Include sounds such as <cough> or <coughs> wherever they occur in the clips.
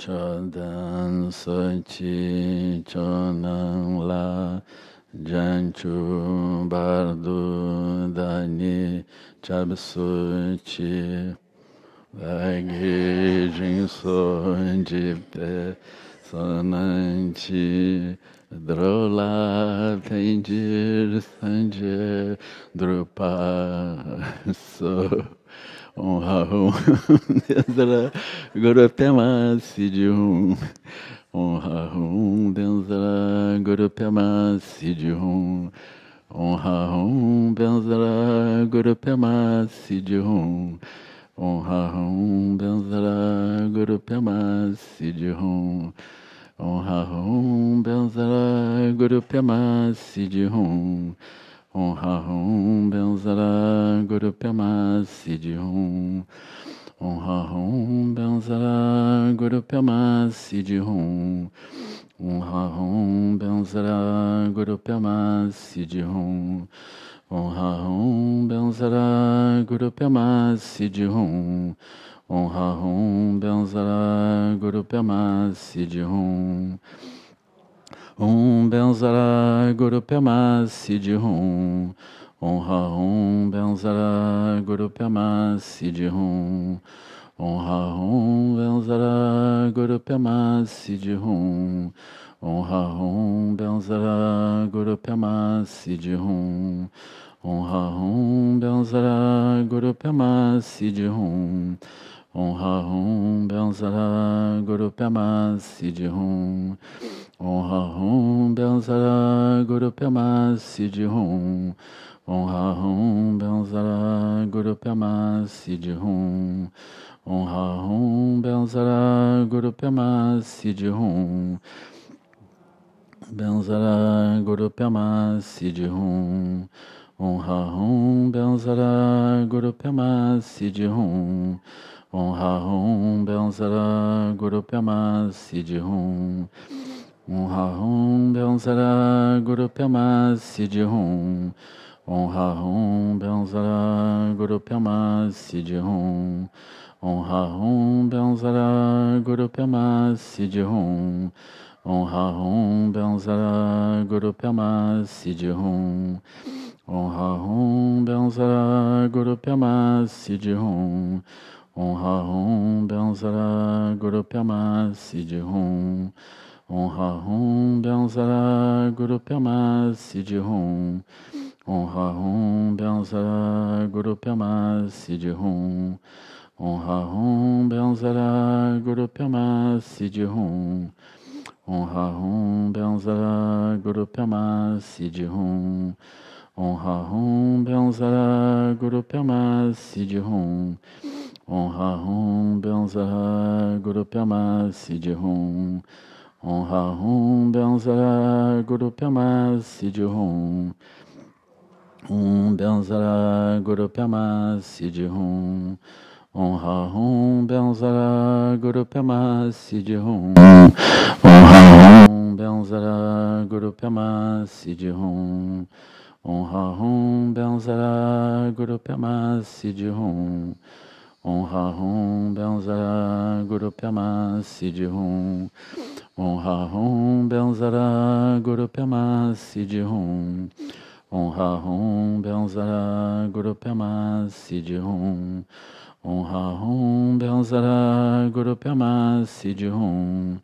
Chodan Sachi Chonan La Janchu Bardu Dani Chabsuchi Vagi Jinson Jipte Sonanchi Drola Tendir Sanjir Drupa So Om honra dendra <laughs> é guru é pema Om honra hum dendra é guru pema Om honra hum dendra guru pema siddhum honra hum dendra guru pema siddhum honra hum dendra guru pema siddhum Om Hum Benzara Guru Pema Siddhi Hum Om Hum Benzara Guru Pema Siddhi Hum Om Hum Benzara Guru Pema Siddhi Hum Om Hum Benzara Guru Pema Siddhi Hum Om Hum Benzara Guru Pema Siddhi Om Benzara Guru Pemasi de Rum. Honra Om Benzara Guru Pemasi de Rum. Honra Om Benzara Guru Pemasi de Rum. Honra Om Benzara Guru Pemasi de Rum. Honra Om Benzara Guru Pemasi de Rum. Om Ha Hum Benzara Guru Pema Siddhi Hum Om Ha Hum Benzara Guru Pema Siddhi Hum Om Ha Hum Benzara Guru Pema Siddhi Hum Om Ha Hum Benzara Guru Pema de Hum Benzara Guru Pema Siddhi Hum Om Ha Hum Benzara Guru Pema de Hum Om Hum Benzara Guru Pema Siddhi Hum Om Hum Benzara Guru Pema Siddhi Hum Om Hum Benzara Guru Pema Siddhi Hum Om Hum Benzara Guru Pema Siddhi Hum Om Hum Benzara Guru Pema Siddhi Hum Om Hum Benzara Guru Pema Siddhi Hum Honra Hum Benzara Guru Pyama Siddhi Hum. Honra Hum Benzara Guru Pyama Siddhi Hum. Honra Hum Benzara Guru Pyama Siddhi Hum. Honra Hum Benzara Guru Pyama Siddhi Hum. Honra Hum Benzara Guru Pyama Siddhi Hum. Honra Hum Benzara Guru Pyama Siddhi Hum. Honra Hum Benzara Guru Pyama Siddhi Hum. Honra Hum Benzara Guru Pyama Siddhi Hum. Hum Benzara Guru Pyama Siddhi Hum. Honra Hum Benzara Guru Pyama Siddhi Hum. Honra Hum Benzara Guru Pyama Siddhi Hum. Honra Hum Benzara Guru Pyama Siddhi Hum. Honra Hum Benzara Guru Pyama de Hum. Honra Hum Benzara Guru Pyama de Hum. Honra Hum Benzara Guru Pyama de Hum. Honra Hum Benzara Guru Pyama de Hum.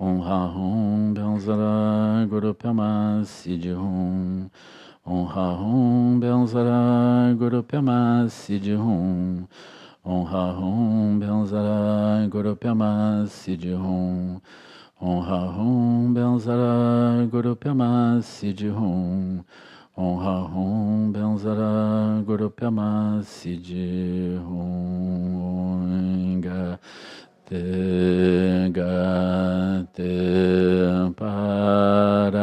Honra Hum Benzara Guru Pyama de Hum. Honra Hum Benzara Guru Pyama de Hum. Honra Hum Benzara Guru Pema Siddhi Hum. Honra Hum Benzara Guru Pema Siddhi Hum. Honra Hum Benzara Guru Pema Siddhi Hum. Inga Te Gate Paragate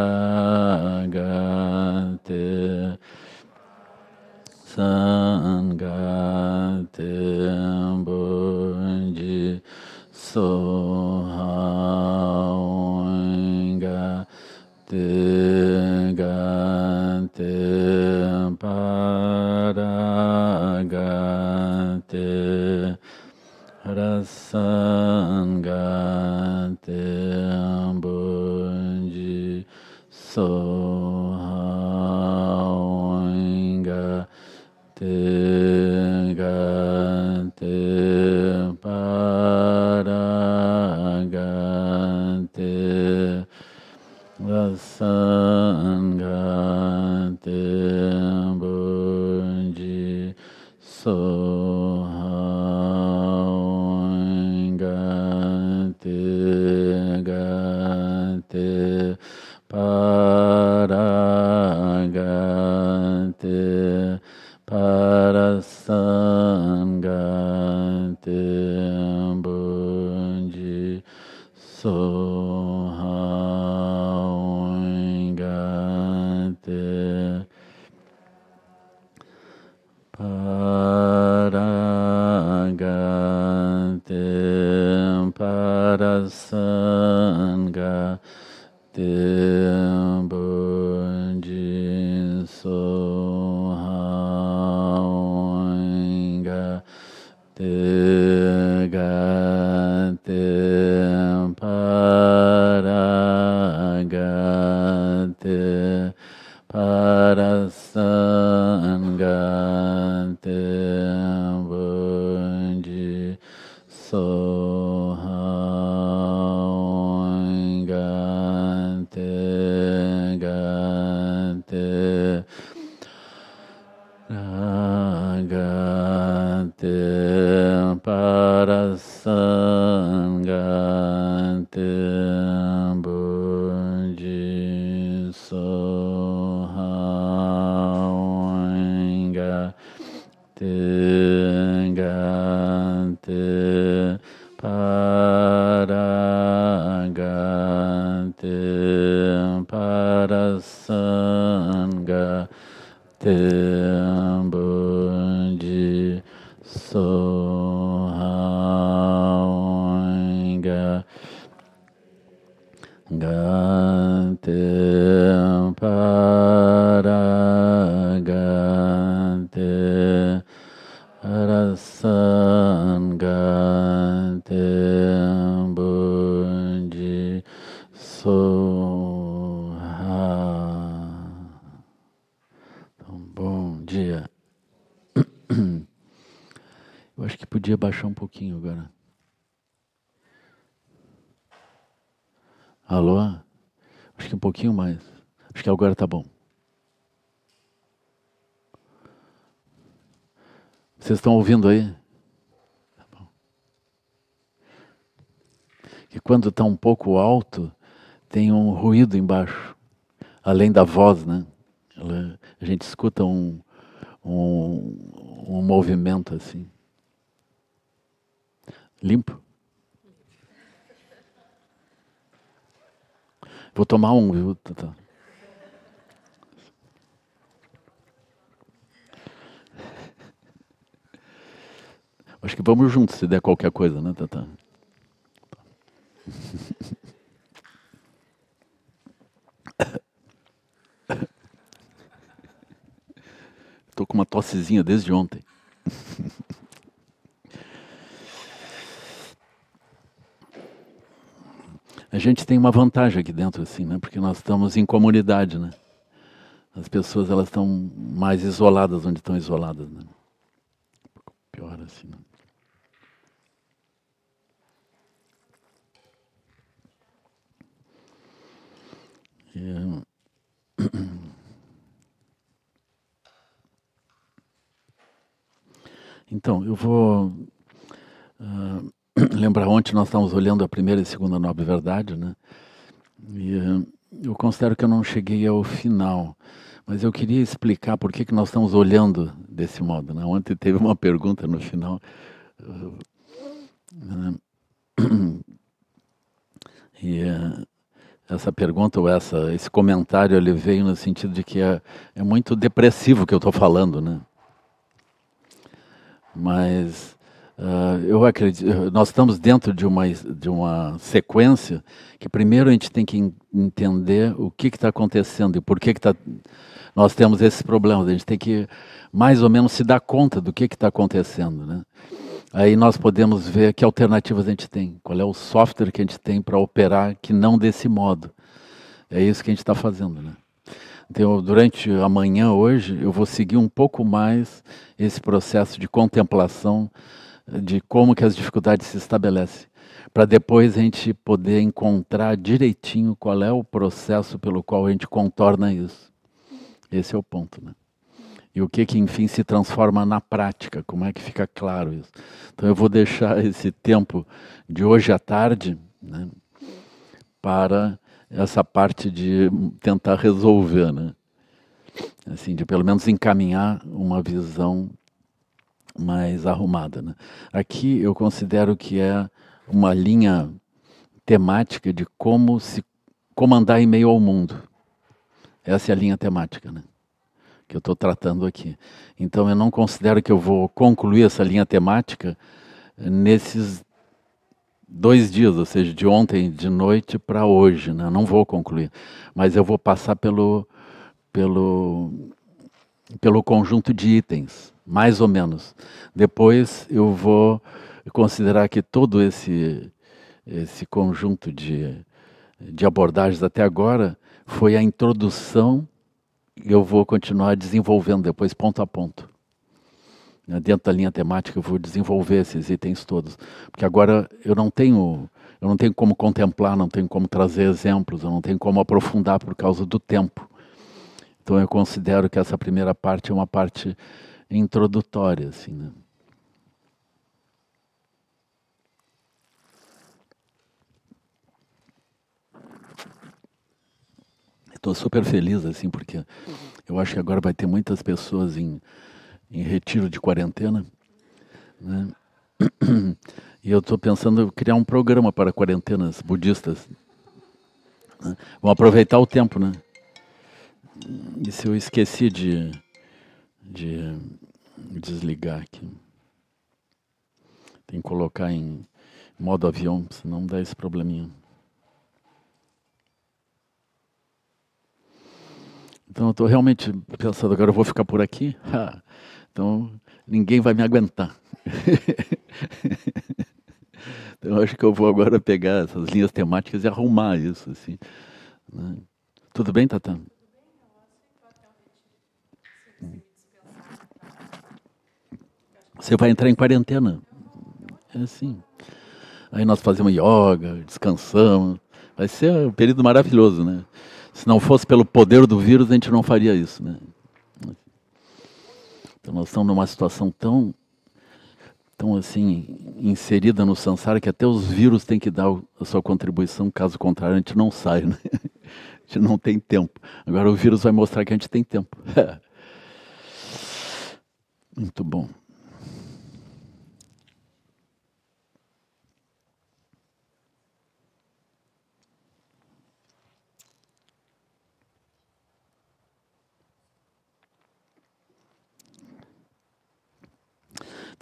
sangate Bodhi Soha Oinga Tegante Paragante Rasangante Bodhi estão ouvindo aí? Tá bom. Que quando está um pouco alto, tem um ruído embaixo, além da voz, né? Ela, a gente escuta um, um, um movimento assim. Limpo? Vou tomar um, viu? Tá, tá. vamos juntos se der qualquer coisa, né, Tata? <laughs> Estou com uma tossezinha desde ontem. A gente tem uma vantagem aqui dentro, assim, né? Porque nós estamos em comunidade, né? As pessoas elas estão mais isoladas onde estão isoladas, né? nós estávamos olhando a primeira e segunda nobre verdade, né? E eh, eu considero que eu não cheguei ao final, mas eu queria explicar por que, que nós estamos olhando desse modo. Né? Ontem teve uma pergunta no final. Eh, <clears throat> e eh, essa pergunta ou essa, esse comentário ele veio no sentido de que é, é muito depressivo o que eu estou falando, né? Mas eu acredito, nós estamos dentro de uma, de uma sequência que primeiro a gente tem que entender o que está acontecendo e por que, que tá, nós temos esses problemas. A gente tem que mais ou menos se dar conta do que está acontecendo. Né? Aí nós podemos ver que alternativas a gente tem, qual é o software que a gente tem para operar que não desse modo. É isso que a gente está fazendo. Né? Então, durante a manhã hoje, eu vou seguir um pouco mais esse processo de contemplação de como que as dificuldades se estabelecem, para depois a gente poder encontrar direitinho qual é o processo pelo qual a gente contorna isso. Esse é o ponto, né? E o que que enfim se transforma na prática? Como é que fica claro isso? Então eu vou deixar <laughs> esse tempo de hoje à tarde, né, para essa parte de tentar resolver, né? Assim, de pelo menos encaminhar uma visão mais arrumada. Né? Aqui eu considero que é uma linha temática de como se comandar em meio ao mundo. Essa é a linha temática né? que eu estou tratando aqui. Então eu não considero que eu vou concluir essa linha temática nesses dois dias, ou seja, de ontem de noite para hoje. Né? Não vou concluir, mas eu vou passar pelo pelo pelo conjunto de itens, mais ou menos. Depois eu vou considerar que todo esse, esse conjunto de, de abordagens até agora foi a introdução e eu vou continuar desenvolvendo depois ponto a ponto. Né, dentro da linha temática eu vou desenvolver esses itens todos, porque agora eu não tenho eu não tenho como contemplar, não tenho como trazer exemplos, eu não tenho como aprofundar por causa do tempo. Então eu considero que essa primeira parte é uma parte introdutória, assim, né? Estou super feliz assim porque uhum. eu acho que agora vai ter muitas pessoas em, em retiro de quarentena, né? E eu estou pensando em criar um programa para quarentenas budistas. Né? Vão aproveitar o tempo, né? Se eu esqueci de, de desligar aqui. Tem que colocar em modo avião, senão dá esse probleminha. Então eu estou realmente pensando, agora eu vou ficar por aqui? <laughs> Ah, então ninguém vai me aguentar. <laughs> então eu acho que eu vou agora pegar essas linhas temáticas e arrumar isso. Assim, né? Tudo bem, Tatá? Você vai entrar em quarentena. É assim. Aí nós fazemos yoga, descansamos. Vai ser um período maravilhoso, né? Se não fosse pelo poder do vírus, a gente não faria isso, né? Então nós estamos numa situação tão, tão assim, inserida no samsara que até os vírus têm que dar a sua contribuição, caso contrário a gente não sai, né? <laughs> A gente não tem tempo. Agora o vírus vai mostrar que a gente tem tempo. <laughs> Muito bom.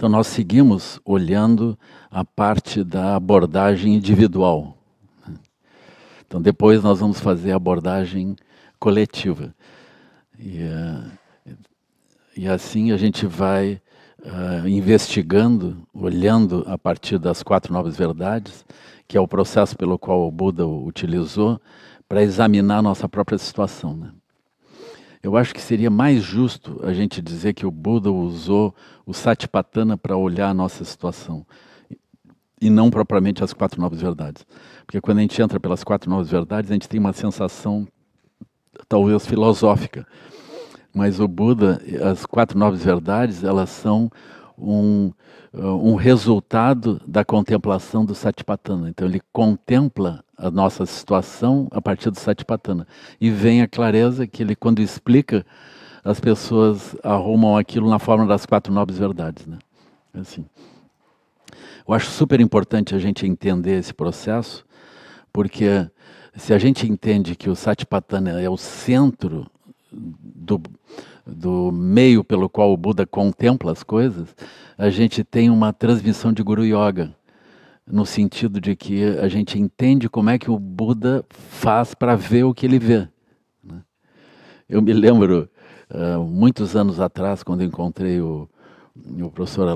Então, nós seguimos olhando a parte da abordagem individual. Né? Então, depois nós vamos fazer a abordagem coletiva. E, eh, e assim a gente vai uh, investigando, olhando a partir das quatro novas verdades, que é o processo pelo qual o Buda utilizou para examinar a nossa própria situação. Né? Eu acho que seria mais justo a gente dizer que o Buda usou o Satipatthana para olhar a nossa situação e não propriamente as quatro novas verdades. Porque quando a gente entra pelas quatro novas verdades, a gente tem uma sensação talvez filosófica. Mas o Buda, as quatro novas verdades, elas são um, uh, um resultado da contemplação do Satipatthana. Então, ele contempla a nossa situação a partir do Satipatthana. E vem a clareza que ele, quando explica, as pessoas arrumam aquilo na forma das quatro nobres verdades. Né? Assim. Eu acho super importante a gente entender esse processo, porque se a gente entende que o Satipatthana é o centro do, do meio pelo qual o Buda contempla as coisas, a gente tem uma transmissão de Guru Yoga, no sentido de que a gente entende como é que o Buda faz para ver o que ele vê. Né? Eu me lembro, ah, muitos anos atrás, quando encontrei o, o professor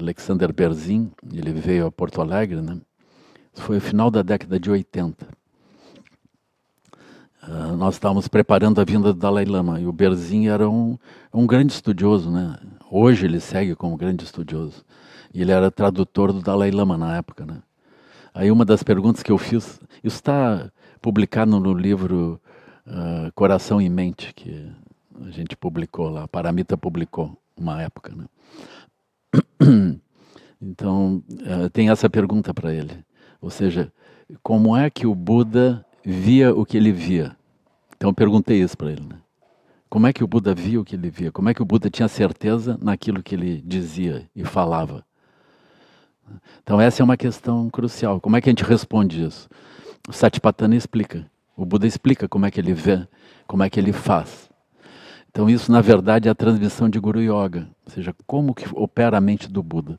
Alexander Berzin, ele veio a Porto Alegre, né? foi o final da década de 80. Ah, nós estávamos preparando a vinda do Dalai Lama e o Berzin era um, um grande estudioso, né? Hoje ele segue como grande estudioso. E ele era tradutor do Dalai Lama na época, né? Aí uma das perguntas que eu fiz, isso está publicado no livro uh, Coração e Mente, que a gente publicou lá, a Paramita publicou uma época, né? <coughs> Então, uh, tem essa pergunta para ele. Ou seja, como é que o Buda via o que ele via? Então eu perguntei isso para ele, né? Como é que o Buda via o que ele via? Como é que o Buda tinha certeza naquilo que ele dizia e falava? Então essa é uma questão crucial. Como é que a gente responde isso? O Satipatthana explica. O Buda explica como é que ele vê, como é que ele faz. Então isso na verdade é a transmissão de Guru Yoga, ou seja, como que opera a mente do Buda.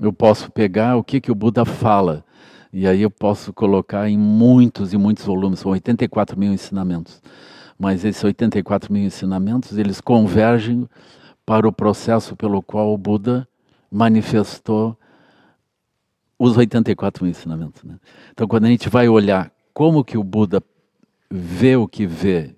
Eu posso pegar o que que o Buda fala e aí eu posso colocar em muitos e muitos volumes, são 84 mil ensinamentos. Mas esses 84 mil ensinamentos, eles convergem para o processo pelo qual o Buda manifestou os 84 mil ensinamentos. Né? Então, quando a gente vai olhar como que o Buda vê o que vê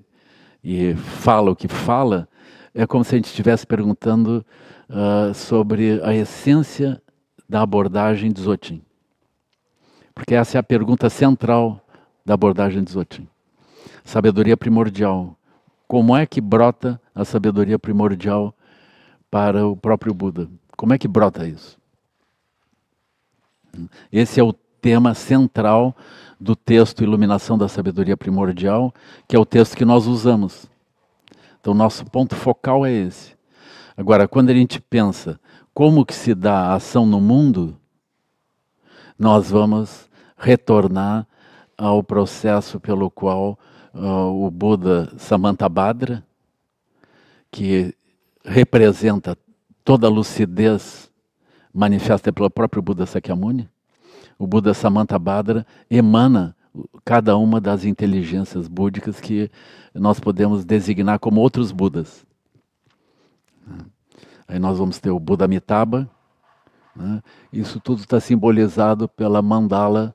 e fala o que fala, é como se a gente estivesse perguntando uh, sobre a essência da abordagem de Zotin. Porque essa é a pergunta central da abordagem de Zotin. Sabedoria primordial. Como é que brota a sabedoria primordial para o próprio Buda? Como é que brota isso? Esse é o tema central do texto Iluminação da Sabedoria Primordial, que é o texto que nós usamos. Então, nosso ponto focal é esse. Agora, quando a gente pensa como que se dá a ação no mundo, nós vamos retornar ao processo pelo qual uh, o Buda Samantabhadra, que representa toda a lucidez manifesta pelo próprio Buda Sakyamuni, o Buda Samantabhadra emana cada uma das inteligências búdicas que nós podemos designar como outros Budas. Aí nós vamos ter o Buda Amitabha, né? Isso tudo está simbolizado pela mandala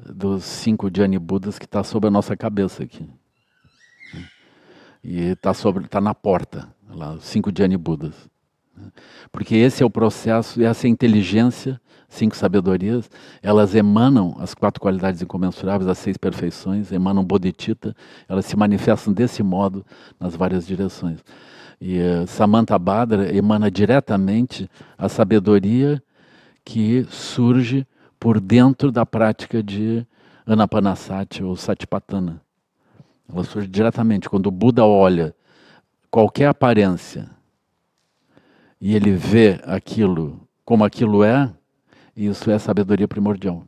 dos cinco Jani Budas que está sobre a nossa cabeça aqui. Né? E está tá na porta, lá, os cinco Jani Budas. Né? Porque esse é o processo, essa inteligência, cinco sabedorias, elas emanam as quatro qualidades incomensuráveis, as seis perfeições, emanam bodhicitta, elas se manifestam desse modo nas várias direções. E uh, Samantha Badra emana diretamente a sabedoria que surge por dentro da prática de Anapanasati ou Satipatthana. Ela surge diretamente quando o Buda olha qualquer aparência e ele vê aquilo como aquilo é, isso é sabedoria primordial.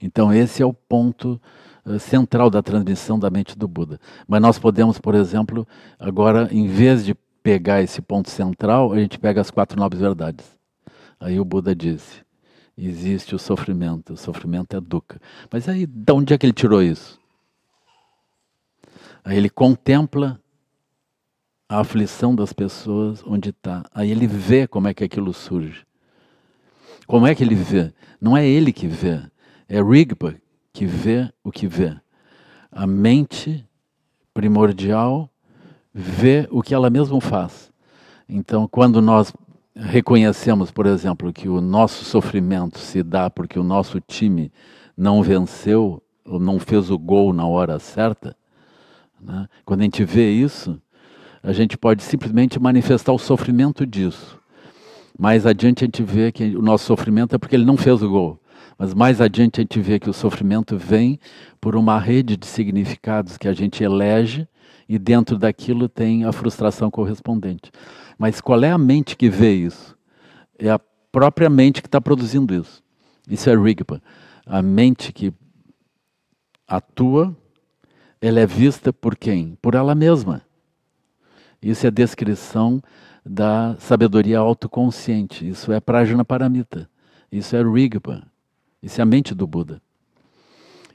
Então esse é o ponto eh, central da transmissão da mente do Buda. Mas nós podemos, por exemplo, agora em vez de pegar esse ponto central, a gente pega as quatro nobres verdades. Aí o Buda disse: existe o sofrimento, o sofrimento é dukkha. Mas aí, de onde é que ele tirou isso? Aí ele contempla a aflição das pessoas onde está. Aí ele vê como é que aquilo surge. Como é que ele vê? Não é ele que vê, é Rigpa que vê o que vê. A mente primordial vê o que ela mesma faz. Então, quando nós reconhecemos, por exemplo, que o nosso sofrimento se dá porque o nosso time não venceu ou não fez o gol na hora certa, né? quando a gente vê isso, a gente pode simplesmente manifestar o sofrimento disso. Mais adiante a gente vê que o nosso sofrimento é porque ele não fez o gol. Mas mais adiante a gente vê que o sofrimento vem por uma rede de significados que a gente elege e dentro daquilo tem a frustração correspondente. Mas qual é a mente que vê isso? É a própria mente que está produzindo isso. Isso é Rigpa. A mente que atua, ela é vista por quem? Por ela mesma. Isso é a descrição da sabedoria autoconsciente. Isso é Prajna Paramita. Isso é Rigpa. Isso é a mente do Buda.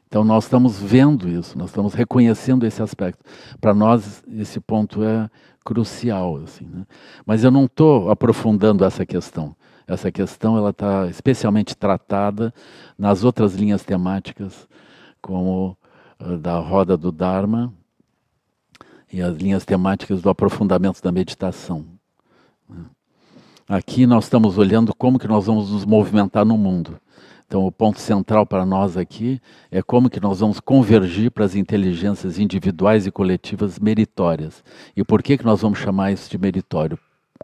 Então nós estamos vendo isso, nós estamos reconhecendo esse aspecto. Para nós esse ponto é crucial, assim. Né? Mas eu não estou aprofundando essa questão. Essa questão ela está especialmente tratada nas outras linhas temáticas, como uh, da roda do Dharma e as linhas temáticas do aprofundamento da meditação. Né? Aqui nós estamos olhando como que nós vamos nos movimentar no mundo. Então, o ponto central para nós aqui é como que nós vamos convergir para as inteligências individuais e coletivas meritórias. E por que, que nós vamos chamar isso de meritório?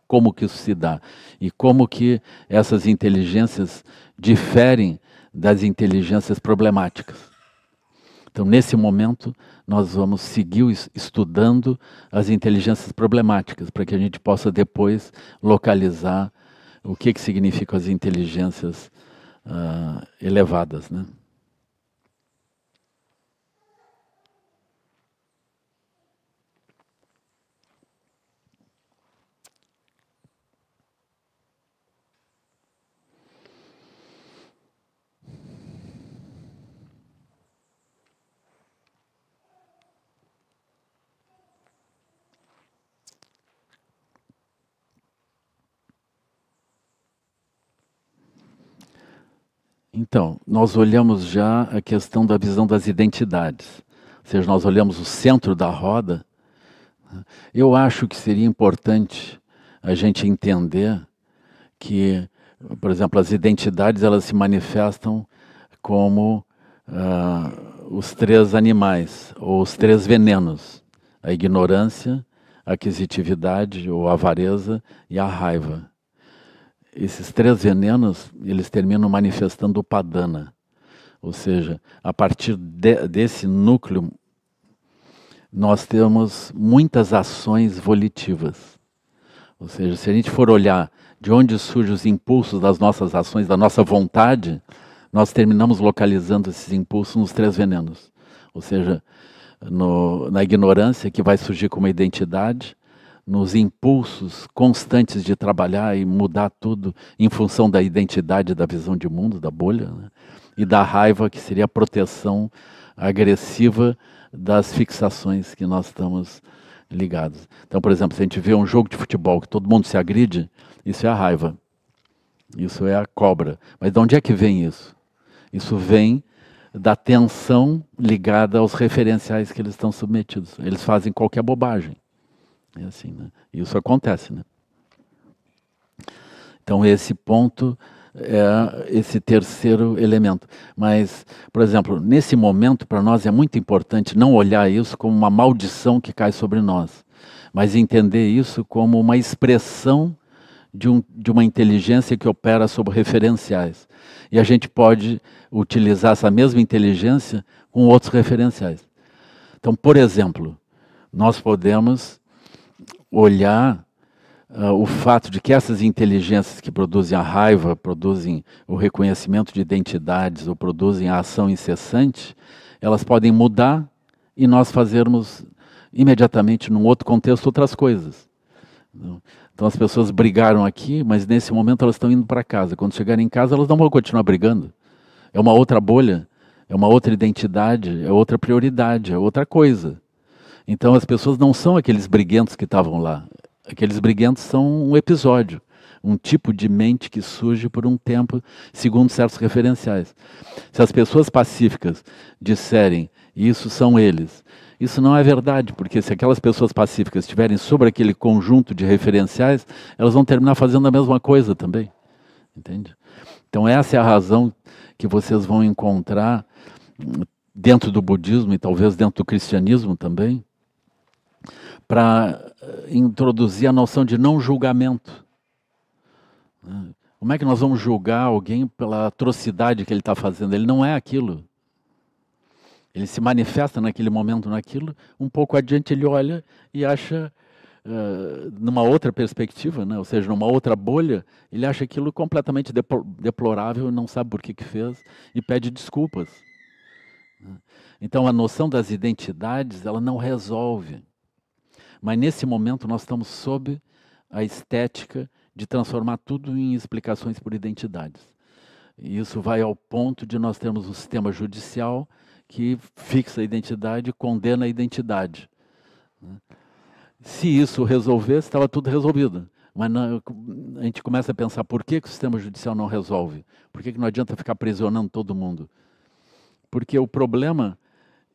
Como que isso se dá? E como que essas inteligências diferem das inteligências problemáticas? Então, nesse momento, nós vamos seguir estudando as inteligências problemáticas, para que a gente possa depois localizar o que, que significam as inteligências uh, elevadas, né? Então, nós olhamos já a questão da visão das identidades, ou seja, nós olhamos o centro da roda. Né? Eu acho que seria importante a gente entender que, por exemplo, as identidades elas se manifestam como ah, os três animais ou os três venenos: a ignorância, a aquisitividade ou a avareza e a raiva esses três venenos, eles terminam manifestando o padana, ou seja, a partir de, desse núcleo, nós temos muitas ações volitivas. Ou seja, se a gente for olhar de onde surgem os impulsos das nossas ações, da nossa vontade, nós terminamos localizando esses impulsos nos três venenos. Ou seja, no, na ignorância que vai surgir como identidade, nos impulsos constantes de trabalhar e mudar tudo em função da identidade, da visão de mundo, da bolha, né? e da raiva, que seria a proteção agressiva das fixações que nós estamos ligados. Então, por exemplo, se a gente vê um jogo de futebol que todo mundo se agride, isso é a raiva, isso é a cobra. Mas de onde é que vem isso? Isso vem da tensão ligada aos referenciais que eles estão submetidos. Eles fazem qualquer bobagem é assim, né? Isso acontece, né? Então esse ponto é esse terceiro elemento. Mas, por exemplo, nesse momento para nós é muito importante não olhar isso como uma maldição que cai sobre nós, mas entender isso como uma expressão de, um, de, uma inteligência que opera sobre referenciais. E a gente pode utilizar essa mesma inteligência com outros referenciais. Então, por exemplo, nós podemos olhar uh, o fato de que essas inteligências que produzem a raiva, produzem o reconhecimento de identidades ou produzem a ação incessante, elas podem mudar e nós fazermos imediatamente, num outro contexto, outras coisas. Então as pessoas brigaram aqui, mas nesse momento elas estão indo para casa. Quando chegarem em casa, elas não vão continuar brigando. É uma outra bolha, é uma outra identidade, é outra prioridade, é outra coisa. Então as pessoas não são aqueles briguentos que estavam lá. Aqueles briguentos são um episódio, um tipo de mente que surge por um tempo, segundo certos referenciais. Se as pessoas pacíficas disserem isso são eles, isso não é verdade, porque se aquelas pessoas pacíficas estiverem sobre aquele conjunto de referenciais, elas vão terminar fazendo a mesma coisa também. Entende? Então, essa é a razão que vocês vão encontrar dentro do budismo e talvez dentro do cristianismo também, para eh, introduzir a noção de não julgamento. Né? Como é que nós vamos julgar alguém pela atrocidade que ele está fazendo? Ele não é aquilo. Ele se manifesta naquele momento naquilo, um pouco adiante ele olha e acha, uh, numa outra perspectiva, né? ou seja, numa outra bolha, ele acha aquilo completamente deplorável, não sabe por que, que fez e pede desculpas. Né? Então a noção das identidades, ela não resolve. Mas nesse momento nós estamos sob a estética de transformar tudo em explicações por identidades. E isso vai ao ponto de nós termos um sistema judicial que fixa a identidade, condena a identidade. Né? Se isso resolvesse, estava tudo resolvido. Mas não, a gente começa a pensar por que, que o sistema judicial não resolve? Por que, que não adianta ficar aprisionando todo mundo? Porque o problema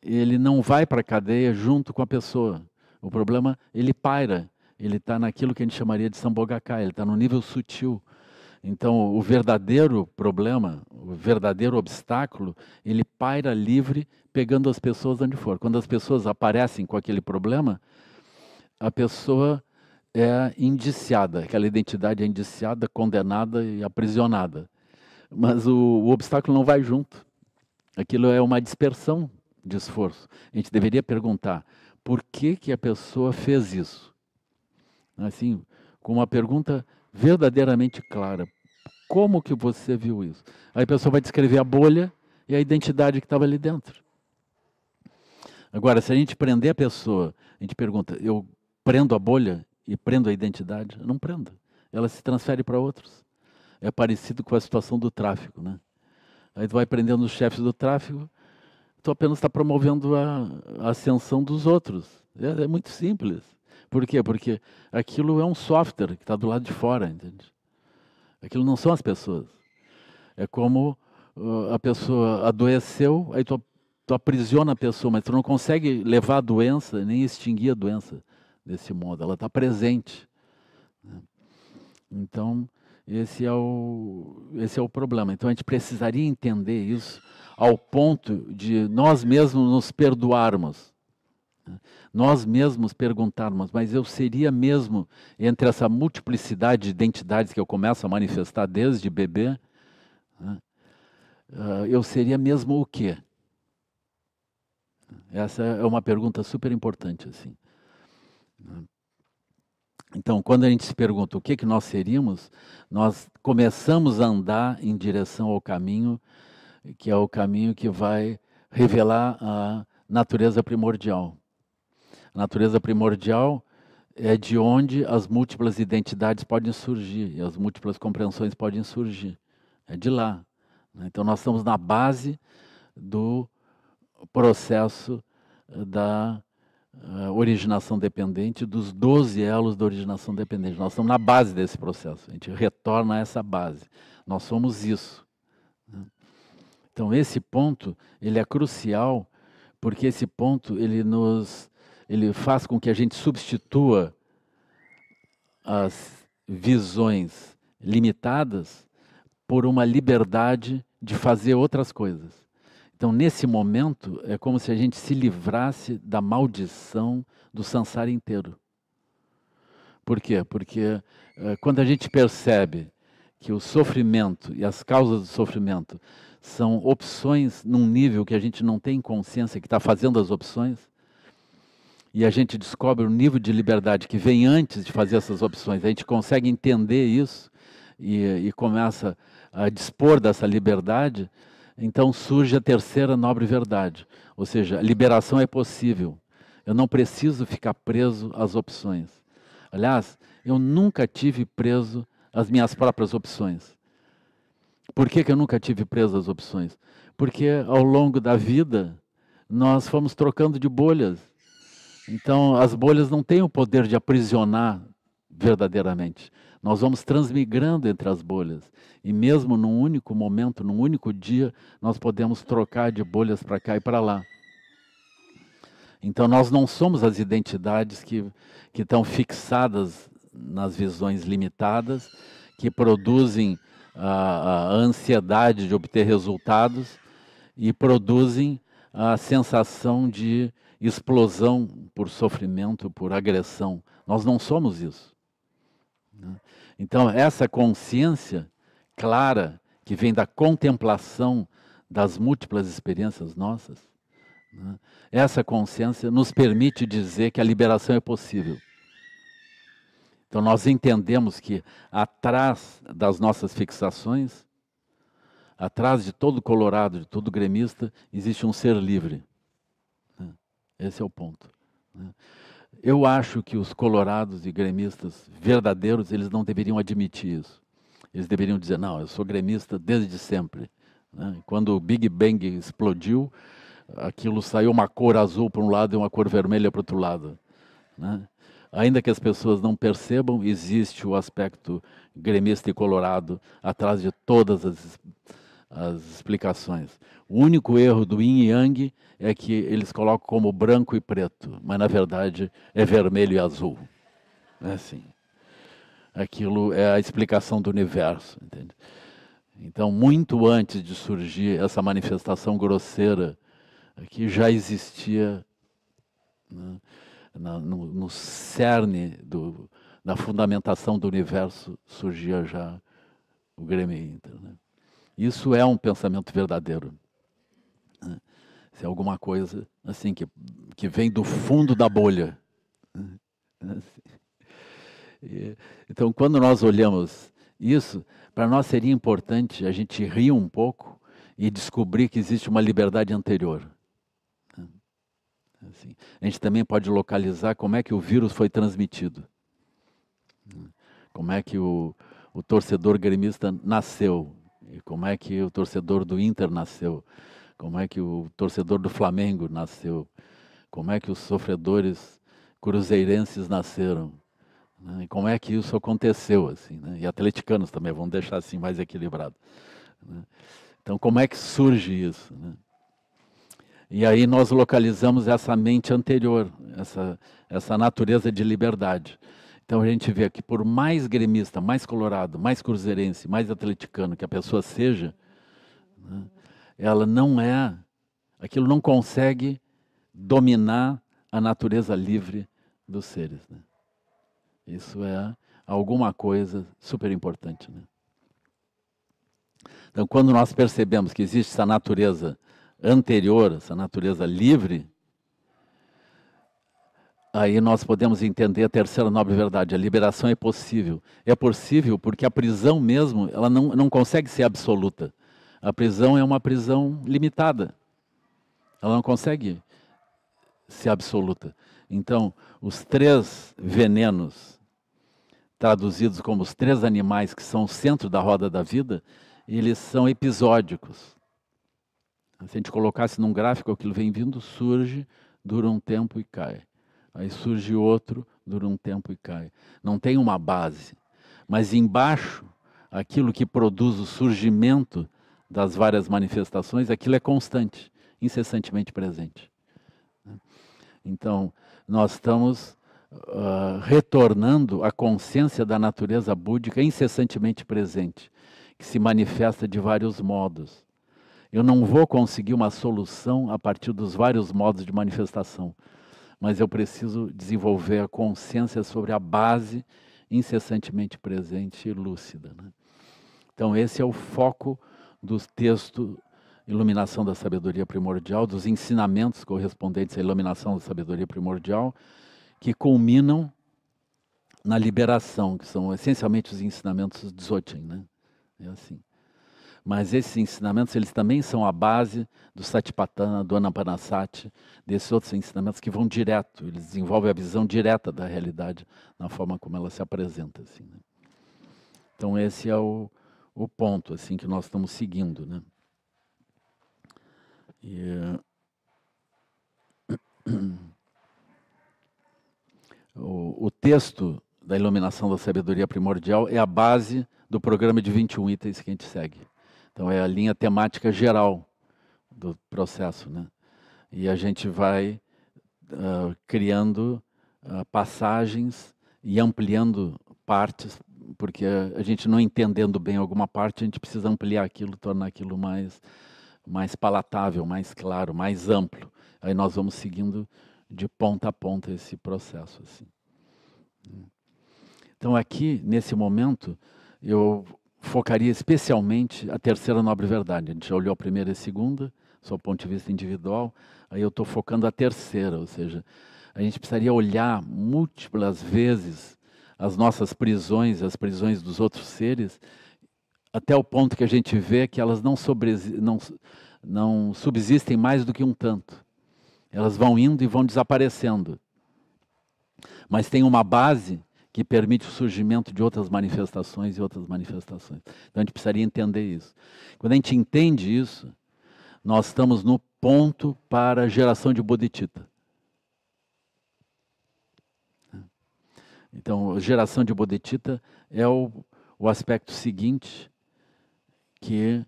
ele não vai para a cadeia junto com a pessoa. O problema, ele paira, ele está naquilo que a gente chamaria de sambogaká, ele está no nível sutil. Então, o verdadeiro problema, o verdadeiro obstáculo, ele paira livre, pegando as pessoas onde for. Quando as pessoas aparecem com aquele problema, a pessoa é indiciada, aquela identidade é indiciada, condenada e aprisionada. Mas o, o obstáculo não vai junto. Aquilo é uma dispersão de esforço. A gente deveria perguntar: por que, que a pessoa fez isso. Assim, com uma pergunta verdadeiramente clara. Como que você viu isso? Aí a pessoa vai descrever a bolha e a identidade que estava ali dentro. Agora, se a gente prender a pessoa, a gente pergunta, eu prendo a bolha e prendo a identidade? não prendo. Ela se transfere para outros. É parecido com a situação do tráfico, né? Aí tu vai prendendo os chefes do tráfico, tu apenas está promovendo a, a, ascensão dos outros. É, é, muito simples. Por quê? Porque aquilo é um software que está do lado de fora, entende? Aquilo não são as pessoas. É como uh, a pessoa adoeceu, aí tu, tu aprisiona a pessoa, mas tu não consegue levar a doença, nem extinguir a doença desse mundo. Ela está presente. Né? Então, esse é, o, esse é o problema. Então, a gente precisaria entender isso ao ponto de nós mesmos nos perdoarmos. Né? Nós mesmos perguntarmos, mas eu seria mesmo, entre essa multiplicidade de identidades que eu começo a manifestar desde bebê, né? ah, eu seria mesmo o quê? Essa é uma pergunta super importante. assim. Né? Então, quando a gente se pergunta o que, que nós seríamos, nós começamos a andar em direção ao caminho que é o caminho que vai revelar a natureza primordial. A natureza primordial é de onde as múltiplas identidades podem surgir e as múltiplas compreensões podem surgir. É de lá. Né? Então, nós estamos na base do processo eh, da eh, originação dependente, dos 12 elos da originação dependente. Nós estamos na base desse processo. A gente retorna a essa base. Nós somos isso. Então esse ponto, ele é crucial, porque esse ponto ele nos ele faz com que a gente substitua as visões limitadas por uma liberdade de fazer outras coisas. Então, nesse momento, é como se a gente se livrasse da maldição do sansar inteiro. Por quê? Porque eh, quando a gente percebe que o sofrimento e as causas do sofrimento são opções num nível que a gente não tem consciência que está fazendo as opções. E a gente descobre o nível de liberdade que vem antes de fazer essas opções. A gente consegue entender isso e, e começa a dispor dessa liberdade. Então surge a terceira nobre verdade, ou seja, a liberação é possível. Eu não preciso ficar preso às opções. Aliás, eu nunca tive preso às minhas próprias opções. Por que, que eu nunca tive preso as opções? Porque ao longo da vida nós fomos trocando de bolhas. Então as bolhas não têm o poder de aprisionar verdadeiramente. Nós vamos transmigrando entre as bolhas. E mesmo num único momento, num único dia, nós podemos trocar de bolhas para cá e para lá. Então nós não somos as identidades que, que estão fixadas nas visões limitadas, que produzem a, a ansiedade de obter resultados e produzem a sensação de explosão por sofrimento, por agressão. Nós não somos isso. Né? Então, essa consciência clara que vem da contemplação das múltiplas experiências nossas, né? essa consciência nos permite dizer que a liberação é possível. Então nós entendemos que atrás das nossas fixações, atrás de todo colorado, de todo gremista, existe um ser livre. Né? Esse é o ponto. Né? Eu acho que os colorados e gremistas verdadeiros, eles não deveriam admitir isso. Eles deveriam dizer, não, eu sou gremista desde sempre. Né? Quando o Big Bang explodiu, aquilo saiu uma cor azul para um lado e uma cor vermelha para o outro lado. Ainda que as pessoas não percebam, existe o aspecto gremista e colorado atrás de todas as, as explicações. O único erro do yin e yang é que eles colocam como branco e preto, mas na verdade é vermelho e azul. É assim. Aquilo é a explicação do universo, entende? Então, muito antes de surgir essa manifestação grosseira, que já existia né, na, no, no, cerne do, na fundamentação do universo surgia já o Grêmio Inter. Né? Isso é um pensamento verdadeiro. Né? Isso é alguma coisa assim que, que vem do fundo da bolha. Né? <laughs> E, então, quando nós olhamos isso, para nós seria importante a gente rir um pouco e descobrir que existe uma liberdade anterior. Assim, a gente também pode localizar como é que o vírus foi transmitido. Como é que o, o torcedor gremista nasceu. E como é que o torcedor do Inter nasceu. Como é que o torcedor do Flamengo nasceu. Como é que os sofredores cruzeirenses nasceram. Né? E como é que isso aconteceu. assim né? E atleticanos também, vamos deixar assim mais equilibrado. Né? Então, como é que surge isso? Né? E aí nós localizamos essa mente anterior, essa, essa natureza de liberdade. Então a gente vê que por mais gremista, mais colorado, mais cruzeirense, mais atleticano que a pessoa seja, né, ela não é, aquilo não consegue dominar a natureza livre dos seres. Né? Isso é alguma coisa super importante. Né? Então, quando nós percebemos que existe essa natureza anterior, essa natureza livre, aí nós podemos entender a terceira nobre verdade, a liberação é possível. É possível porque a prisão mesmo, ela não, não consegue ser absoluta. A prisão é uma prisão limitada. Ela não consegue ser absoluta. Então, os três venenos, traduzidos como os três animais que são o centro da roda da vida, eles são episódicos. Se a gente colocasse num gráfico, aquilo vem vindo, surge, dura um tempo e cai. Aí surge outro, dura um tempo e cai. Não tem uma base. Mas embaixo, aquilo que produz o surgimento das várias manifestações, aquilo é constante, incessantemente presente. Né? Então, nós estamos uh, retornando à consciência da natureza búdica incessantemente presente, que se manifesta de vários modos. Eu não vou conseguir uma solução a partir dos vários modos de manifestação, mas eu preciso desenvolver a consciência sobre a base incessantemente presente e lúcida. Né? Então, esse é o foco do texto Iluminação da Sabedoria Primordial, dos ensinamentos correspondentes à iluminação da sabedoria primordial, que culminam na liberação, que são essencialmente os ensinamentos de Dzogchen, né? É assim. Mas esses ensinamentos, eles também são a base do Satipatthana, do Anapanasati, desses outros ensinamentos que vão direto, eles desenvolvem a visão direta da realidade na forma como ela se apresenta. Assim, né? Então esse é o, o ponto assim que nós estamos seguindo. Né? E, eh, o, o texto da iluminação da sabedoria primordial é a base do programa de 21 itens que a gente segue. Então é a linha temática geral do processo, né? E a gente vai uh, criando uh, passagens e ampliando partes, porque a gente não entendendo bem alguma parte, a gente precisa ampliar aquilo, tornar aquilo mais mais palatável, mais claro, mais amplo. Aí nós vamos seguindo de ponta a ponta esse processo assim. Então aqui nesse momento eu focaria especialmente a terceira nobre verdade. A gente já olhou a primeira e a segunda, só do ponto de vista individual, aí eu estou focando a terceira, ou seja, a gente precisaria olhar múltiplas vezes as nossas prisões, as prisões dos outros seres, até o ponto que a gente vê que elas não, sobre, não, não subsistem mais do que um tanto. Elas vão indo e vão desaparecendo. Mas tem uma base que permite o surgimento de outras manifestações e outras manifestações. Então a gente precisaria entender isso. Quando a gente entende isso, nós estamos no ponto para a geração de bodhicitta. Então, geração de bodhicitta é o, o aspecto seguinte, que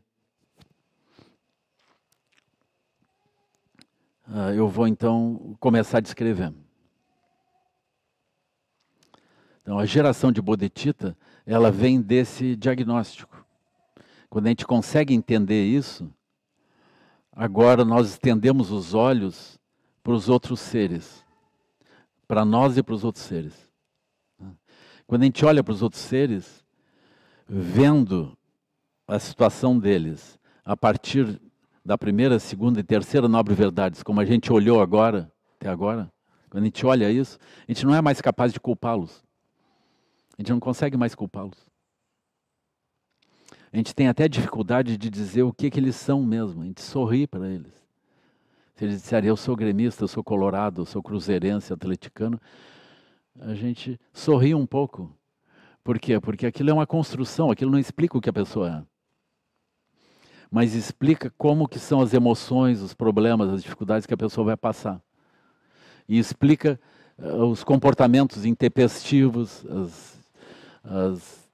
uh, eu vou então começar a descrever. Então, a geração de bodetita, ela vem desse diagnóstico. Quando a gente consegue entender isso, agora nós estendemos os olhos para os outros seres, para nós e para os outros seres. Quando a gente olha para os outros seres, vendo a situação deles a partir da primeira, segunda e terceira nobre verdades, como a gente olhou agora, até agora, quando a gente olha isso, a gente não é mais capaz de culpá-los. A gente não consegue mais culpá-los. A gente tem até dificuldade de dizer o que, que eles são mesmo. A gente sorri para eles. Se eles disserem, eu sou gremista, eu sou colorado, eu sou cruzeirense, atleticano, a gente sorri um pouco. Por quê? Porque aquilo é uma construção, aquilo não explica o que a pessoa é. Mas explica como que são as emoções, os problemas, as dificuldades que a pessoa vai passar. E explica uh, os comportamentos intempestivos, as as,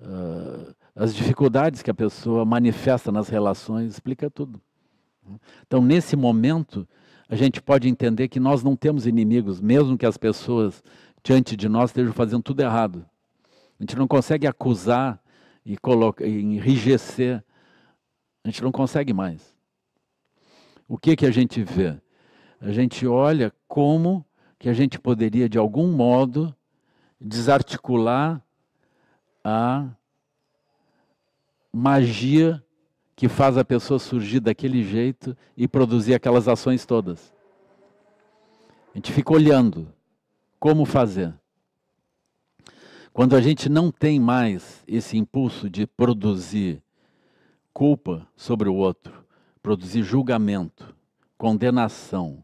uh, as dificuldades que a pessoa manifesta nas relações, explica tudo. Então, nesse momento, a gente pode entender que nós não temos inimigos, mesmo que as pessoas diante de nós estejam fazendo tudo errado. A gente não consegue acusar e, coloca, e enrijecer, a gente não consegue mais. O que, que a gente vê? A gente olha como que a gente poderia, de algum modo, desarticular a magia que faz a pessoa surgir daquele jeito e produzir aquelas ações todas. A gente fica olhando como fazer. Quando a gente não tem mais esse impulso de produzir culpa sobre o outro, produzir julgamento, condenação,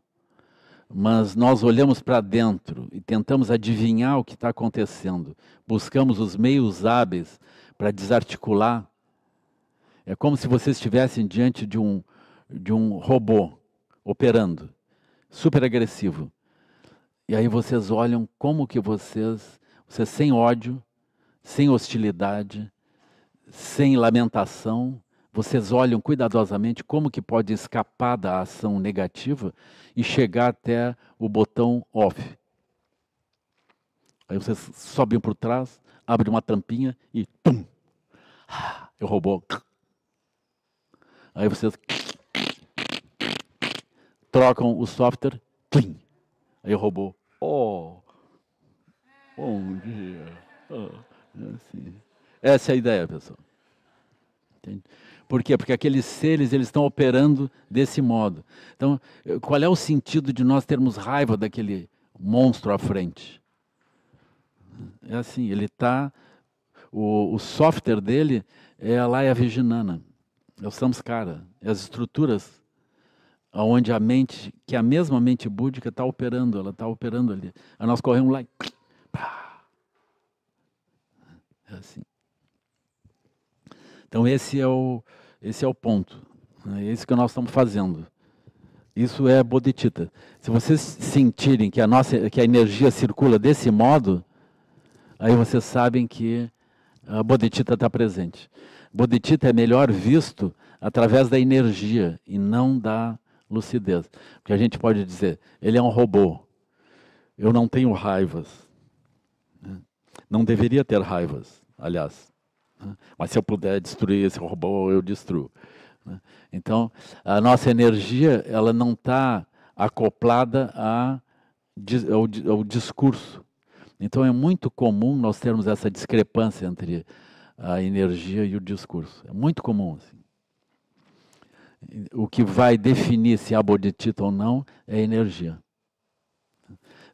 mas nós olhamos para dentro e tentamos adivinhar o que está acontecendo. Buscamos os meios hábeis para desarticular. É como se vocês estivessem diante de um, de um robô operando, super agressivo. E aí vocês olham como que vocês, vocês sem ódio, sem hostilidade, sem lamentação, vocês olham cuidadosamente como que pode escapar da ação negativa e chegar até o botão off. Aí vocês sobem por trás, abrem uma tampinha e pum! Eu ah, é roubou. Aí vocês trocam o software, Aí o robô, oh, bom dia. Oh, é assim. Essa é a ideia, pessoal. Entende? Por quê? Porque aqueles seres eles estão operando desse modo. Então, eh, qual é o sentido de nós termos raiva daquele monstro à frente? É assim, ele está. O, o, software dele é a laia virginana, é o samskara, é as estruturas onde a mente, que é a mesma mente búdica está operando, ela está operando ali. Aí nós corremos lá e. é assim. Então, esse é o, esse é o ponto. Né? É isso que nós estamos fazendo. Isso é bodhicitta. Se vocês sentirem que a nossa, que a energia circula desse modo, aí vocês sabem que a bodhicitta está presente. Bodhicitta é melhor visto através da energia e não da lucidez, porque a gente pode dizer ele é um robô. Eu não tenho raivas. Né? Não deveria ter raivas, aliás. Né? Mas se eu puder destruir esse robô, eu destruo. Né? Então, a nossa energia ela não está acoplada a, ao, ao discurso. Então, é muito comum nós termos essa discrepância entre a energia e o discurso. É muito comum. Assim. O que vai definir se há é bodhicitta ou não é energia.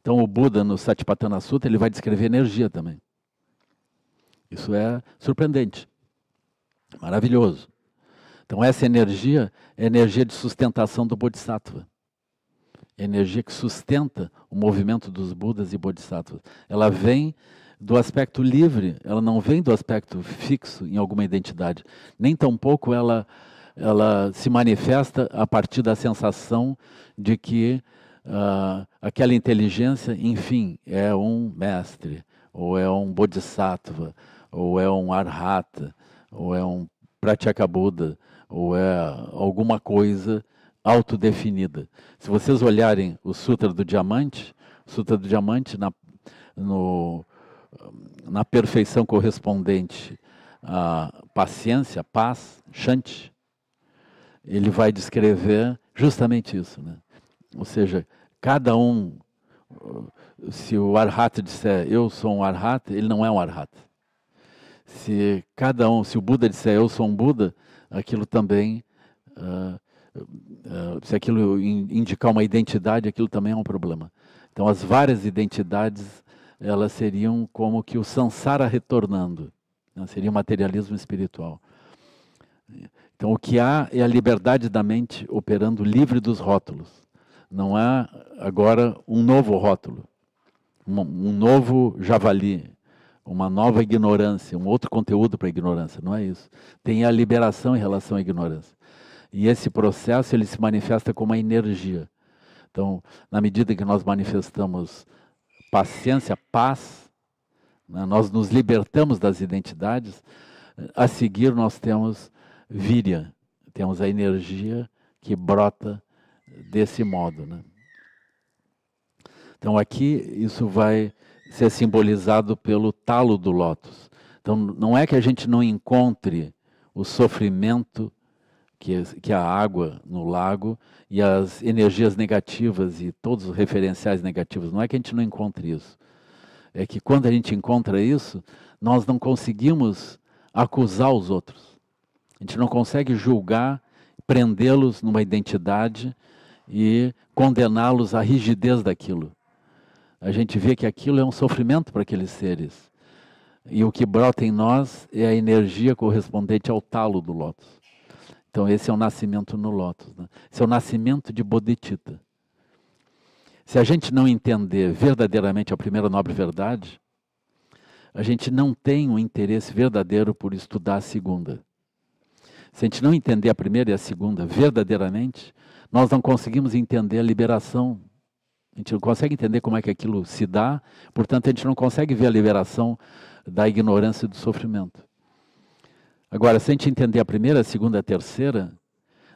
Então, o Buda, no Satipatthana Sutta, ele vai descrever energia também. Isso é surpreendente, maravilhoso. Então, essa energia é energia de sustentação do Bodhisattva. É energia que sustenta o movimento dos Budas e Bodhisattvas. Ela vem do aspecto livre, ela não vem do aspecto fixo em alguma identidade. Nem tampouco ela, ela se manifesta a partir da sensação de que uh, aquela inteligência, enfim, é um mestre ou é um bodhisattva ou é um arhat, ou é um pratyekabuddha, ou é alguma coisa autodefinida. Se vocês olharem o Sutra do Diamante, Sutra do Diamante, na, no, na perfeição correspondente à paciência, paz, shanti, ele vai descrever justamente isso. Né? Ou seja, cada um, se o arhat disser eu sou um arhat, ele não é um arhat se cada um, se o Buda disser eu sou um Buda, aquilo também, uh, uh, se aquilo indicar uma identidade, aquilo também é um problema. Então as várias identidades, elas seriam como que o sansara retornando, né? seria o materialismo espiritual. Então o que há é a liberdade da mente operando livre dos rótulos. Não há agora um novo rótulo, um, um novo javali, uma nova ignorância, um outro conteúdo para a ignorância, não é isso. Tem a liberação em relação à ignorância. E esse processo ele se manifesta como a energia. Então, na medida que nós manifestamos paciência, paz, né, nós nos libertamos das identidades, a seguir nós temos víria, temos a energia que brota desse modo. Né? Então, aqui isso vai isso é simbolizado pelo talo do lótus. Então, não é que a gente não encontre o sofrimento que, que a água no lago e as energias negativas e todos os referenciais negativos, não é que a gente não encontre isso. É que quando a gente encontra isso, nós não conseguimos acusar os outros. A gente não consegue julgar, prendê-los numa identidade e condená-los à rigidez daquilo a gente vê que aquilo é um sofrimento para aqueles seres. E o que brota em nós é a energia correspondente ao talo do lótus. Então esse é o nascimento no lótus. Né? Esse é o nascimento de bodhicitta. Se a gente não entender verdadeiramente a primeira nobre verdade, a gente não tem um interesse verdadeiro por estudar a segunda. Se a gente não entender a primeira e a segunda verdadeiramente, nós não conseguimos entender a liberação a gente não consegue entender como é que aquilo se dá, portanto, a gente não consegue ver a liberação da ignorância e do sofrimento. Agora, se a gente entender a primeira, a segunda e a terceira,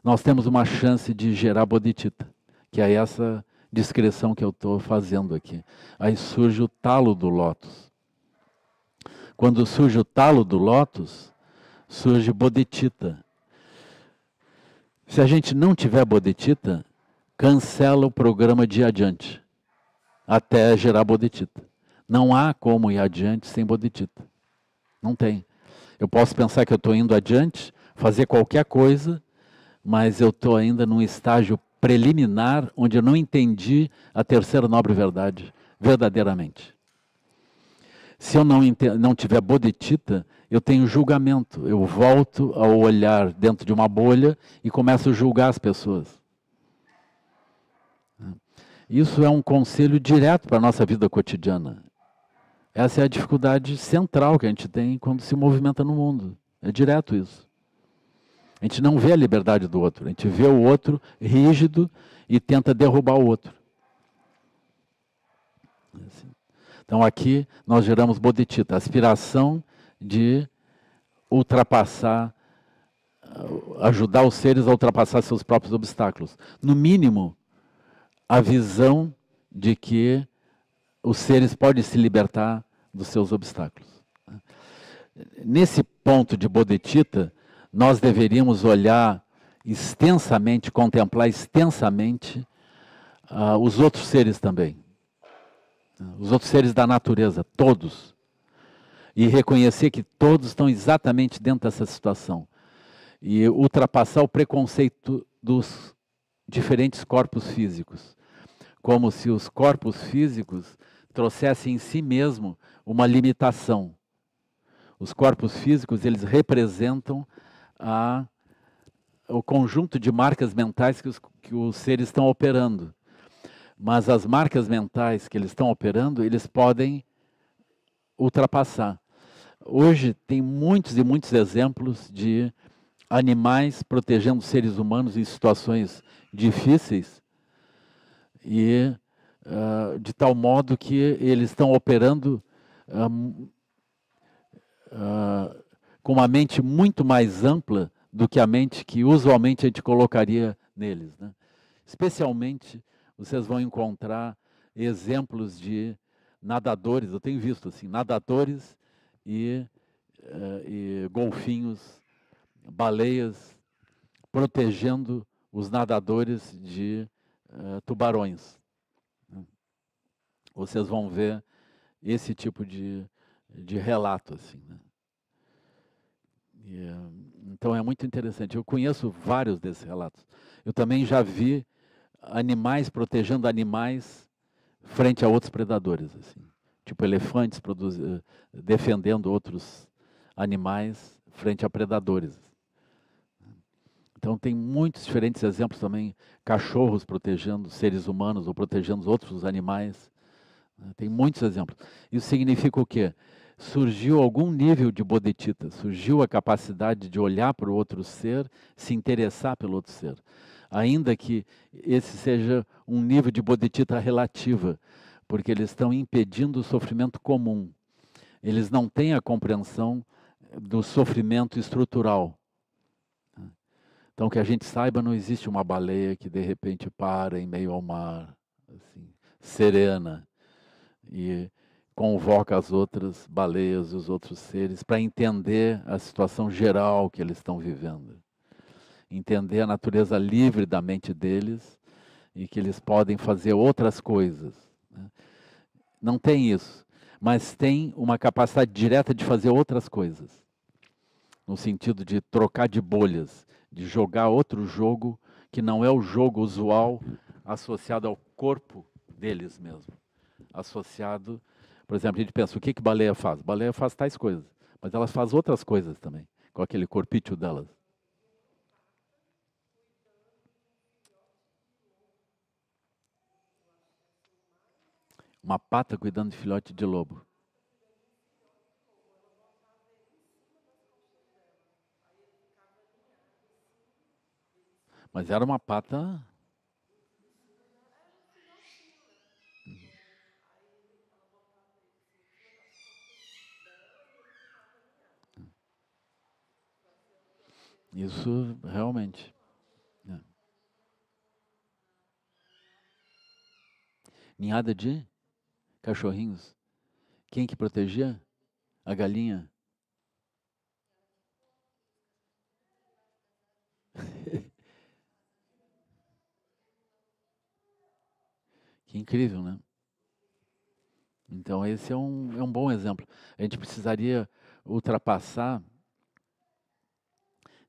nós temos uma chance de gerar bodhicitta, que é essa descrição que eu estou fazendo aqui. Aí surge o talo do lótus. Quando surge o talo do lótus, surge bodhicitta. Se a gente não tiver bodhicitta, cancela o programa de adiante até gerar bodetita. Não há como ir adiante sem bodetita. Não tem. Eu posso pensar que eu estou indo adiante, fazer qualquer coisa, mas eu estou ainda num estágio preliminar onde eu não entendi a terceira nobre verdade verdadeiramente. Se eu não, não tiver bodetita, eu tenho julgamento. Eu volto ao olhar dentro de uma bolha e começo a julgar as pessoas. Isso é um conselho direto para a nossa vida cotidiana. Essa é a dificuldade central que a gente tem quando se movimenta no mundo. É direto isso. A gente não vê a liberdade do outro, a gente vê o outro rígido e tenta derrubar o outro. É assim. Então aqui nós geramos bodhicitta, aspiração de ultrapassar, ajudar os seres a ultrapassar seus próprios obstáculos. No mínimo, a visão de que os seres podem se libertar dos seus obstáculos. Nesse ponto de Bodetita, nós deveríamos olhar extensamente, contemplar extensamente uh, os outros seres também. Os outros seres da natureza, todos. E reconhecer que todos estão exatamente dentro dessa situação. E ultrapassar o preconceito dos diferentes corpos físicos como se os corpos físicos trouxessem em si mesmo uma limitação. Os corpos físicos, eles representam a, o conjunto de marcas mentais que os, que os seres estão operando. Mas as marcas mentais que eles estão operando, eles podem ultrapassar. Hoje tem muitos e muitos exemplos de animais protegendo seres humanos em situações difíceis e uh, de tal modo que eles estão operando uh, uh, com uma mente muito mais ampla do que a mente que usualmente a gente colocaria neles. Né? Especialmente, vocês vão encontrar exemplos de nadadores, eu tenho visto assim, nadadores e, e golfinhos, baleias, protegendo os nadadores de eh, tubarões. Né? Vocês vão ver esse tipo de, de relato. Assim, né? e, eh, então é muito interessante. Eu conheço vários desses relatos. Eu também já vi animais protegendo animais frente a outros predadores, assim, tipo elefantes eh, defendendo outros animais frente a predadores. Então tem muitos diferentes exemplos também, cachorros protegendo seres humanos ou protegendo outros animais. Né, tem muitos exemplos. Isso significa o quê? Surgiu algum nível de bodhicitta, surgiu a capacidade de olhar para o outro ser, se interessar pelo outro ser. Ainda que esse seja um nível de bodhicitta relativa, porque eles estão impedindo o sofrimento comum. Eles não têm a compreensão do sofrimento estrutural então, que a gente saiba, não existe uma baleia que de repente para em meio ao mar, assim, serena, e convoca as outras baleias, os outros seres, para entender a situação geral que eles estão vivendo. Entender a natureza livre da mente deles e que eles podem fazer outras coisas. Né? Não tem isso, mas tem uma capacidade direta de fazer outras coisas no sentido de trocar de bolhas de jogar outro jogo que não é o jogo usual associado ao corpo deles mesmo. Associado, por exemplo, a gente pensa, o que, que baleia faz? Baleia faz tais coisas, mas ela faz outras coisas também, com aquele corpício delas. Uma pata cuidando de filhote de lobo. Mas era uma pata. Isso realmente. É. Ninhada de cachorrinhos. Quem que protegia? A galinha. <laughs> Que incrível, né? Então, esse é um, é um bom exemplo. A gente precisaria ultrapassar,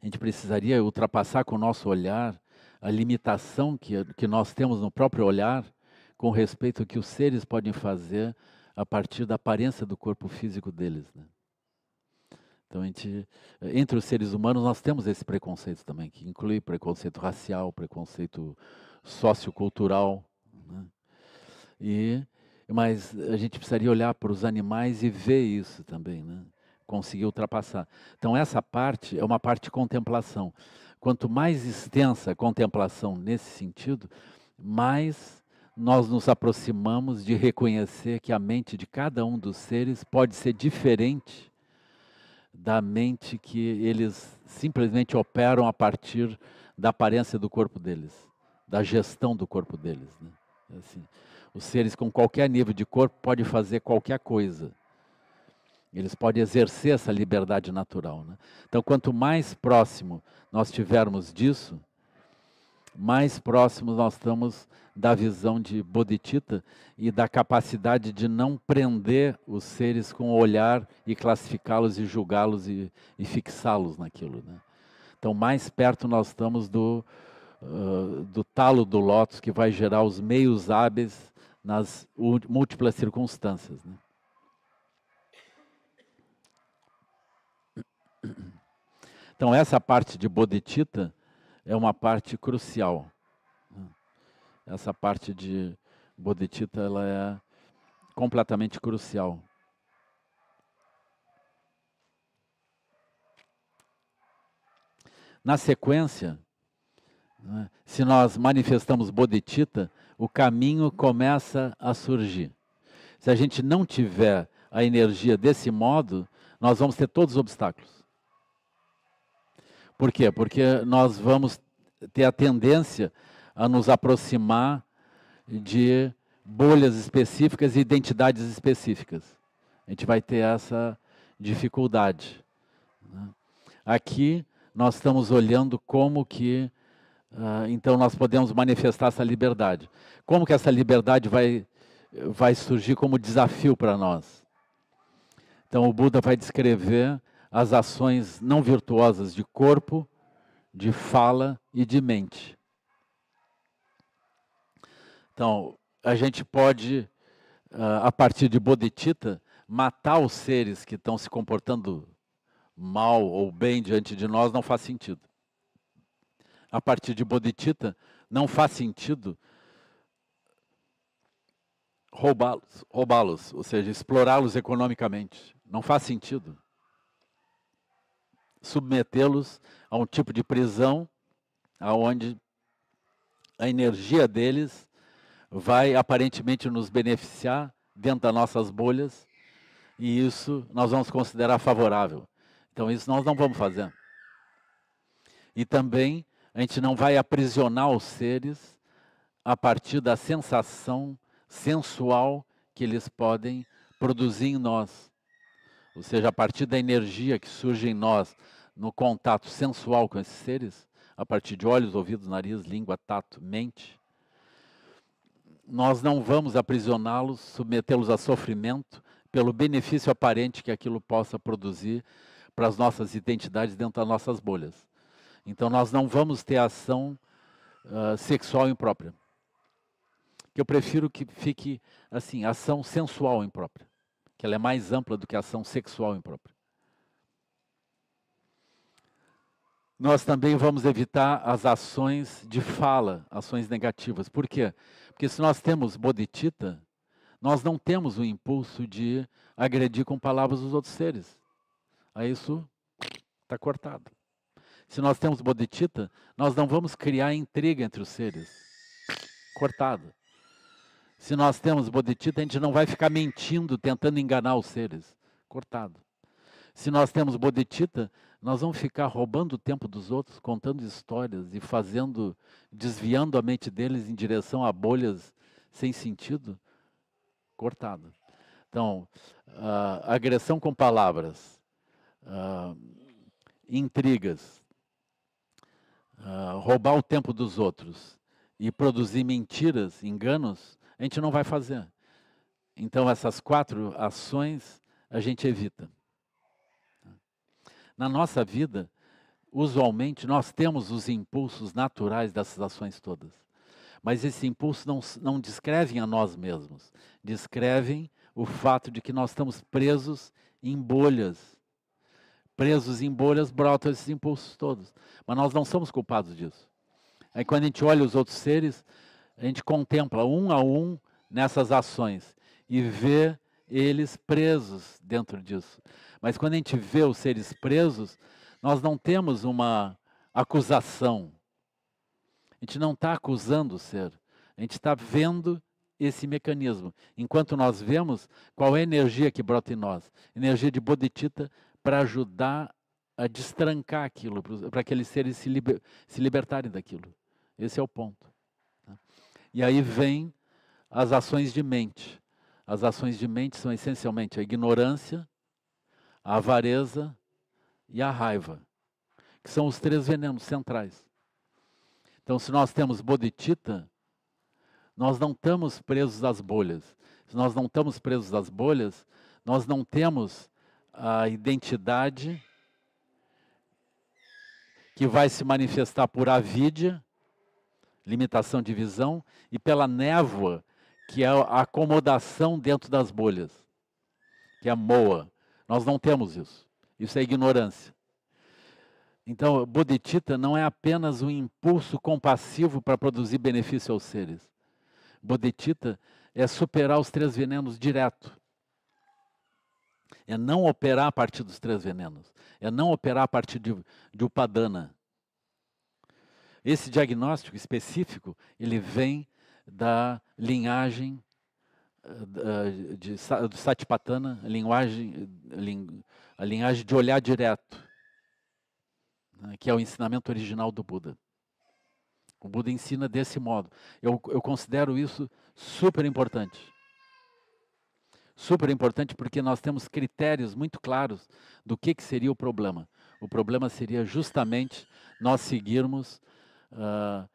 a gente precisaria ultrapassar com o nosso olhar a limitação que, que nós temos no próprio olhar com respeito ao que os seres podem fazer a partir da aparência do corpo físico deles. Né? Então, gente, entre os seres humanos, nós temos esse preconceito também, que inclui preconceito racial, preconceito sociocultural. Né? E, mas a gente precisaria olhar para os animais e ver isso também, né? conseguir ultrapassar. Então, essa parte é uma parte de contemplação. Quanto mais extensa a contemplação nesse sentido, mais nós nos aproximamos de reconhecer que a mente de cada um dos seres pode ser diferente da mente que eles simplesmente operam a partir da aparência do corpo deles, da gestão do corpo deles. Né? É assim. Os seres com qualquer nível de corpo podem fazer qualquer coisa. Eles podem exercer essa liberdade natural. Né? Então, quanto mais próximo nós tivermos disso, mais próximos nós estamos da visão de Bodhicitta e da capacidade de não prender os seres com o olhar e classificá-los e julgá-los e, e fixá-los naquilo. Né? Então, mais perto nós estamos do, uh, do talo do lótus que vai gerar os meios hábeis nas múltiplas circunstâncias. Né? Então, essa parte de bodhicitta é uma parte crucial. Né? Essa parte de bodhicitta ela é completamente crucial. Na sequência, né, se nós manifestamos bodhicitta, o caminho começa a surgir. Se a gente não tiver a energia desse modo, nós vamos ter todos os obstáculos. Por quê? Porque nós vamos ter a tendência a nos aproximar de bolhas específicas e identidades específicas. A gente vai ter essa dificuldade. Né? Aqui nós estamos olhando como que ah, então nós podemos manifestar essa liberdade. Como que essa liberdade vai, vai surgir como desafio para nós? Então o Buda vai descrever as ações não virtuosas de corpo, de fala e de mente. Então a gente pode, ah, a partir de bodhicitta, matar os seres que estão se comportando mal ou bem diante de nós não faz sentido a partir de bodhicitta, não faz sentido roubá-los, roubá-los, ou seja, explorá-los economicamente. Não faz sentido submetê-los a um tipo de prisão aonde a energia deles vai aparentemente nos beneficiar dentro das nossas bolhas e isso nós vamos considerar favorável. Então isso nós não vamos fazer. E também a gente não vai aprisionar os seres a partir da sensação sensual que eles podem produzir em nós. Ou seja, a partir da energia que surge em nós no contato sensual com esses seres, a partir de olhos, ouvidos, nariz, língua, tato, mente, nós não vamos aprisioná-los, submetê-los a sofrimento pelo benefício aparente que aquilo possa produzir para as nossas identidades dentro das nossas bolhas. Então nós não vamos ter ação uh, sexual imprópria. Que eu prefiro que fique assim, ação sensual imprópria, que ela é mais ampla do que ação sexual imprópria. Nós também vamos evitar as ações de fala, ações negativas. Por quê? Porque se nós temos bodhicitta, nós não temos o impulso de agredir com palavras os outros seres. Aí isso está cortado. Se nós temos bodhicitta, nós não vamos criar intriga entre os seres. Cortado. Se nós temos bodhicitta, a gente não vai ficar mentindo, tentando enganar os seres. Cortado. Se nós temos bodhicitta, nós vamos ficar roubando o tempo dos outros, contando histórias e fazendo, desviando a mente deles em direção a bolhas sem sentido. Cortado. Então, uh, agressão com palavras, uh, intrigas, ah, roubar o tempo dos outros e produzir mentiras, enganos, a gente não vai fazer. Então, essas quatro ações a gente evita. Na nossa vida, usualmente, nós temos os impulsos naturais dessas ações todas. Mas esses impulsos não, não descrevem a nós mesmos, descrevem o fato de que nós estamos presos em bolhas presos em bolhas, brotam esses impulsos todos. Mas nós não somos culpados disso. Aí quando a gente olha os outros seres, a gente contempla um a um nessas ações e vê eles presos dentro disso. Mas quando a gente vê os seres presos, nós não temos uma acusação. A gente não está acusando o ser. A gente está vendo esse mecanismo. Enquanto nós vemos qual é a energia que brota em nós. Energia de bodhicitta, para ajudar a destrancar aquilo, para aqueles seres se, liber, se libertarem daquilo. Esse é o ponto. Né? E aí vem as ações de mente. As ações de mente são essencialmente a ignorância, a avareza e a raiva, que são os três venenos centrais. Então, se nós temos bodhicitta, nós não estamos presos às bolhas. Se nós não estamos presos às bolhas, nós não temos a identidade que vai se manifestar por avídia, limitação de visão, e pela névoa, que é a acomodação dentro das bolhas, que é a moa. Nós não temos isso. Isso é ignorância. Então, bodhicitta não é apenas um impulso compassivo para produzir benefício aos seres. Bodhicitta é superar os três venenos direto é não operar a partir dos três venenos, é não operar a partir de, de upadana. Esse diagnóstico específico, ele vem da linhagem eh, de, de, do Satipatthana, a linguagem, a linhagem de olhar direto, né, que é o ensinamento original do Buda. O Buda ensina desse modo. Eu, eu considero isso super importante super importante porque nós temos critérios muito claros do que, que seria o problema. O problema seria justamente nós seguirmos uh,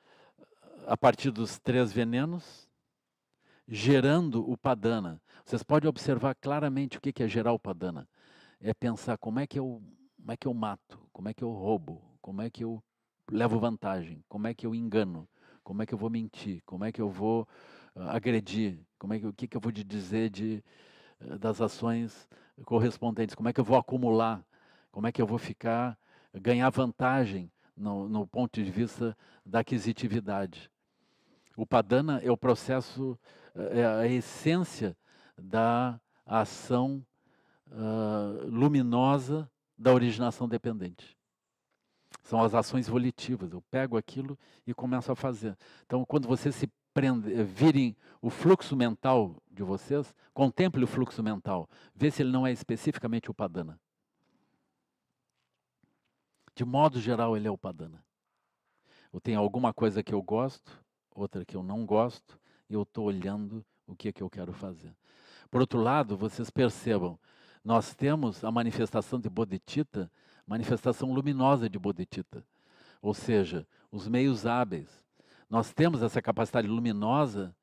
a partir dos três venenos, gerando o padana. Vocês podem observar claramente o que, que é gerar o padana. É pensar como é que eu como é que eu mato, como é que eu roubo, como é que eu levo vantagem, como é que eu engano, como é que eu vou mentir, como é que eu vou uh, agredir, como é que o que, que eu vou te dizer de eh, das ações correspondentes. Como é que eu vou acumular? Como é que eu vou ficar, eh, ganhar vantagem no, no ponto de vista da aquisitividade? O padana é o processo, eh, é a essência da ação uh, luminosa da originação dependente. São as ações volitivas. Eu pego aquilo e começo a fazer. Então, quando você se eh, virem o fluxo mental de vocês, contemple o fluxo mental, vê se ele não é especificamente o padana. De modo geral, ele é o padana. Eu tenho alguma coisa que eu gosto, outra que eu não gosto, e eu estou olhando o que é que eu quero fazer. Por outro lado, vocês percebam, nós temos a manifestação de Bodhicitta, manifestação luminosa de Bodhicitta, ou seja, os meios hábeis, nós temos essa capacidade luminosa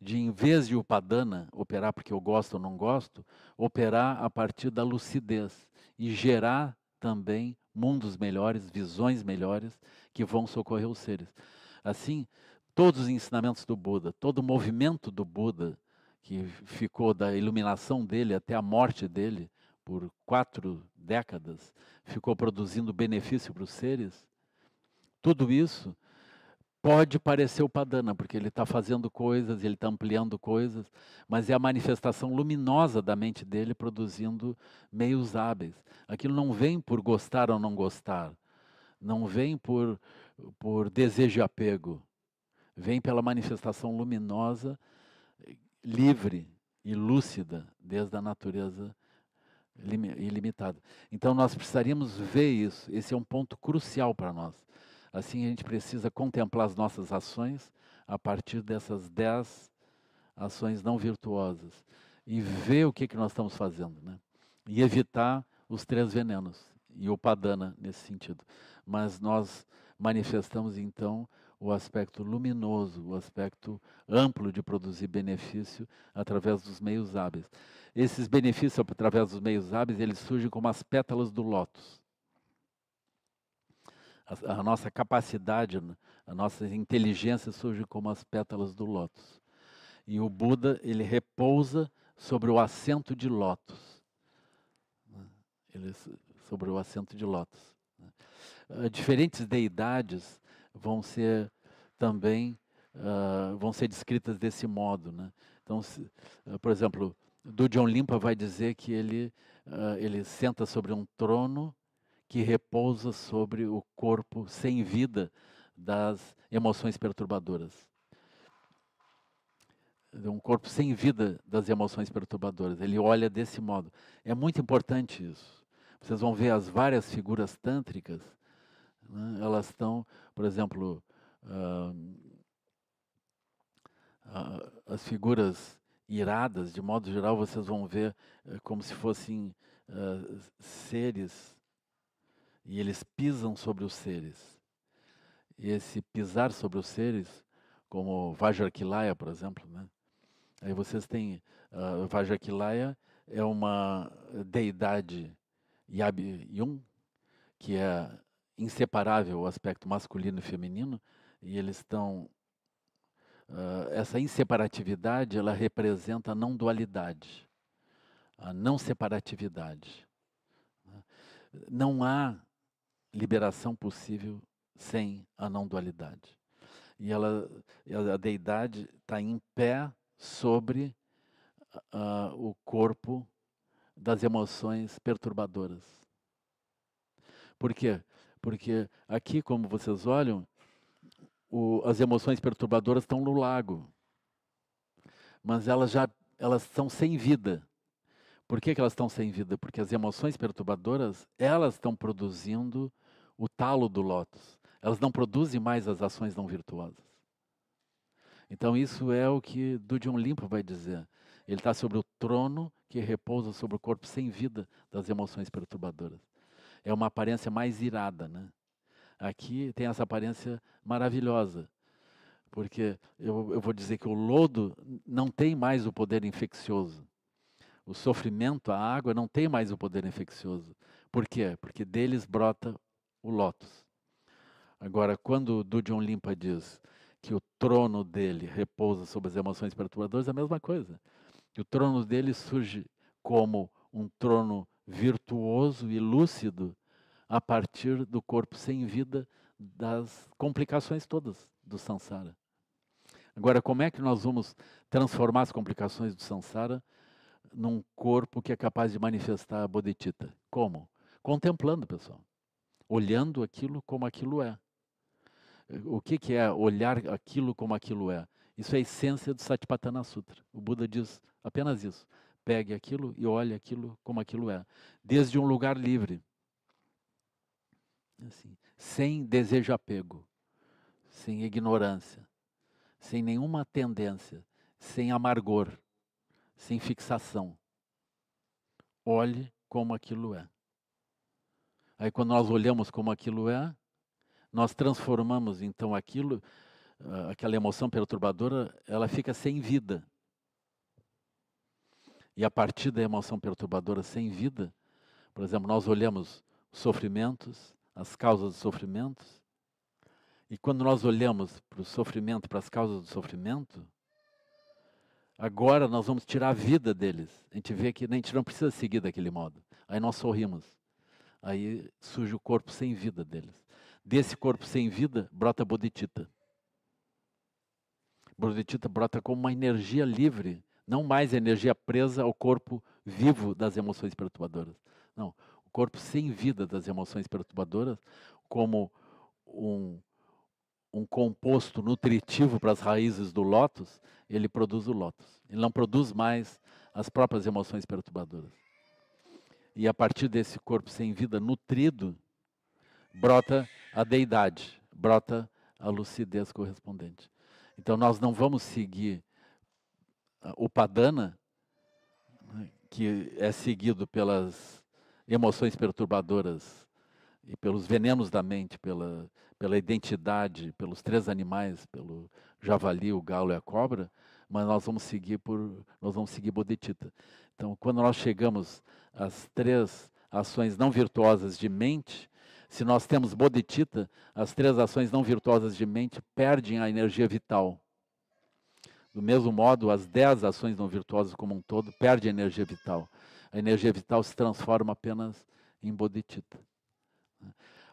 de, em vez de o padana operar porque eu gosto ou não gosto, operar a partir da lucidez e gerar também mundos melhores, visões melhores que vão socorrer os seres. Assim, todos os ensinamentos do Buda, todo o movimento do Buda, que ficou da iluminação dele até a morte dele, por quatro décadas, ficou produzindo benefício para os seres, tudo isso pode parecer o Padana, porque ele está fazendo coisas, ele está ampliando coisas, mas é a manifestação luminosa da mente dele produzindo meios hábeis. Aquilo não vem por gostar ou não gostar, não vem por, por desejo e apego, vem pela manifestação luminosa, livre e lúcida, desde a natureza ilimitada. Então nós precisaríamos ver isso, esse é um ponto crucial para nós Assim, a gente precisa contemplar as nossas ações a partir dessas dez ações não virtuosas e ver o que, que nós estamos fazendo, né? E evitar os três venenos e o padana nesse sentido. Mas nós manifestamos então o aspecto luminoso, o aspecto amplo de produzir benefício através dos meios hábeis. Esses benefícios através dos meios hábeis, eles surgem como as pétalas do lótus a, nossa capacidade, a nossa inteligência surge como as pétalas do lótus. E o Buda, ele repousa sobre o assento de lótus. Né? Ele, sobre o assento de lótus. Né? Ah, diferentes deidades vão ser também uh, vão ser descritas desse modo, né? Então, se, uh, por exemplo, do John Limpa vai dizer que ele uh, ele senta sobre um trono que repousa sobre o corpo sem vida das emoções perturbadoras. Um corpo sem vida das emoções perturbadoras. Ele olha desse modo. É muito importante isso. Vocês vão ver as várias figuras tântricas. Né? Elas estão, por exemplo, uh, uh, as figuras iradas, de modo geral, vocês vão ver uh, como se fossem eh, seres e eles pisam sobre os seres. E esse pisar sobre os seres, como Vajrakilaya, por exemplo, né? Aí vocês têm uh, ah, Vajrakilaya é uma deidade Yab-Yum, que é inseparável o aspecto masculino e feminino, e eles estão uh, essa inseparatividade ela representa a não dualidade, a não separatividade. Né? Não há liberação possível sem a não dualidade. E ela, a deidade está em pé sobre uh, o corpo das emoções perturbadoras. Por quê? Porque aqui, como vocês olham, o, as emoções perturbadoras estão no lago, mas elas já elas estão sem vida. Por que, que elas estão sem vida? Porque as emoções perturbadoras elas estão produzindo o talo do lótus. Elas não produzem mais as ações não virtuosas. Então isso é o que Dudion Limpo vai dizer. Ele está sobre o trono que repousa sobre o corpo sem vida das emoções perturbadoras. É uma aparência mais irada, né? Aqui tem essa aparência maravilhosa, porque eu, eu vou dizer que o lodo não tem mais o poder infeccioso. O sofrimento, a água, não tem mais o poder infeccioso. Por quê? Porque deles brota o lótus. Agora, quando do John Limpa diz que o trono dele repousa sobre as emoções perturbadoras, é a mesma coisa. Que o trono dele surge como um trono virtuoso e lúcido a partir do corpo sem vida das complicações todas do samsara. Agora, como é que nós vamos transformar as complicações do samsara num corpo que é capaz de manifestar a bodhicitta? Como? Contemplando, pessoal olhando aquilo como aquilo é. O que, que é olhar aquilo como aquilo é? Isso é a essência do Satipatthana Sutra. O Buda diz apenas isso. Pegue aquilo e olhe aquilo como aquilo é. Desde um lugar livre. É assim, sem desejo apego. Sem ignorância. Sem nenhuma tendência. Sem amargor. Sem fixação. Olhe como aquilo é. Aí, quando nós olhamos como aquilo é, nós transformamos então aquilo, ah, aquela emoção perturbadora, ela fica sem vida. E a partir da emoção perturbadora sem vida, por exemplo, nós olhamos os sofrimentos, as causas dos sofrimentos, e quando nós olhamos para o sofrimento, para as causas do sofrimento, agora nós vamos tirar a vida deles. A gente vê que a gente não precisa seguir daquele modo. Aí nós sorrimos. Aí surge o corpo sem vida deles. Desse corpo sem vida, brota bodhicitta. Bodhicitta brota como uma energia livre, não mais energia presa ao corpo vivo das emoções perturbadoras. Não, o corpo sem vida das emoções perturbadoras, como um, um composto nutritivo para as raízes do lótus, ele produz o lótus. Ele não produz mais as próprias emoções perturbadoras e a partir desse corpo sem vida nutrido, brota a deidade, brota a lucidez correspondente. Então nós não vamos seguir ah, o padana, que é seguido pelas emoções perturbadoras e pelos venenos da mente, pela, pela identidade, pelos três animais, pelo javali, o galo e a cobra, mas nós vamos seguir por nós vamos seguir bodhicitta. Então, quando nós chegamos às três ações não virtuosas de mente, se nós temos bodhicitta, as três ações não virtuosas de mente perdem a energia vital. Do mesmo modo, as dez ações não virtuosas como um todo perdem a energia vital. A energia vital se transforma apenas em bodhicitta.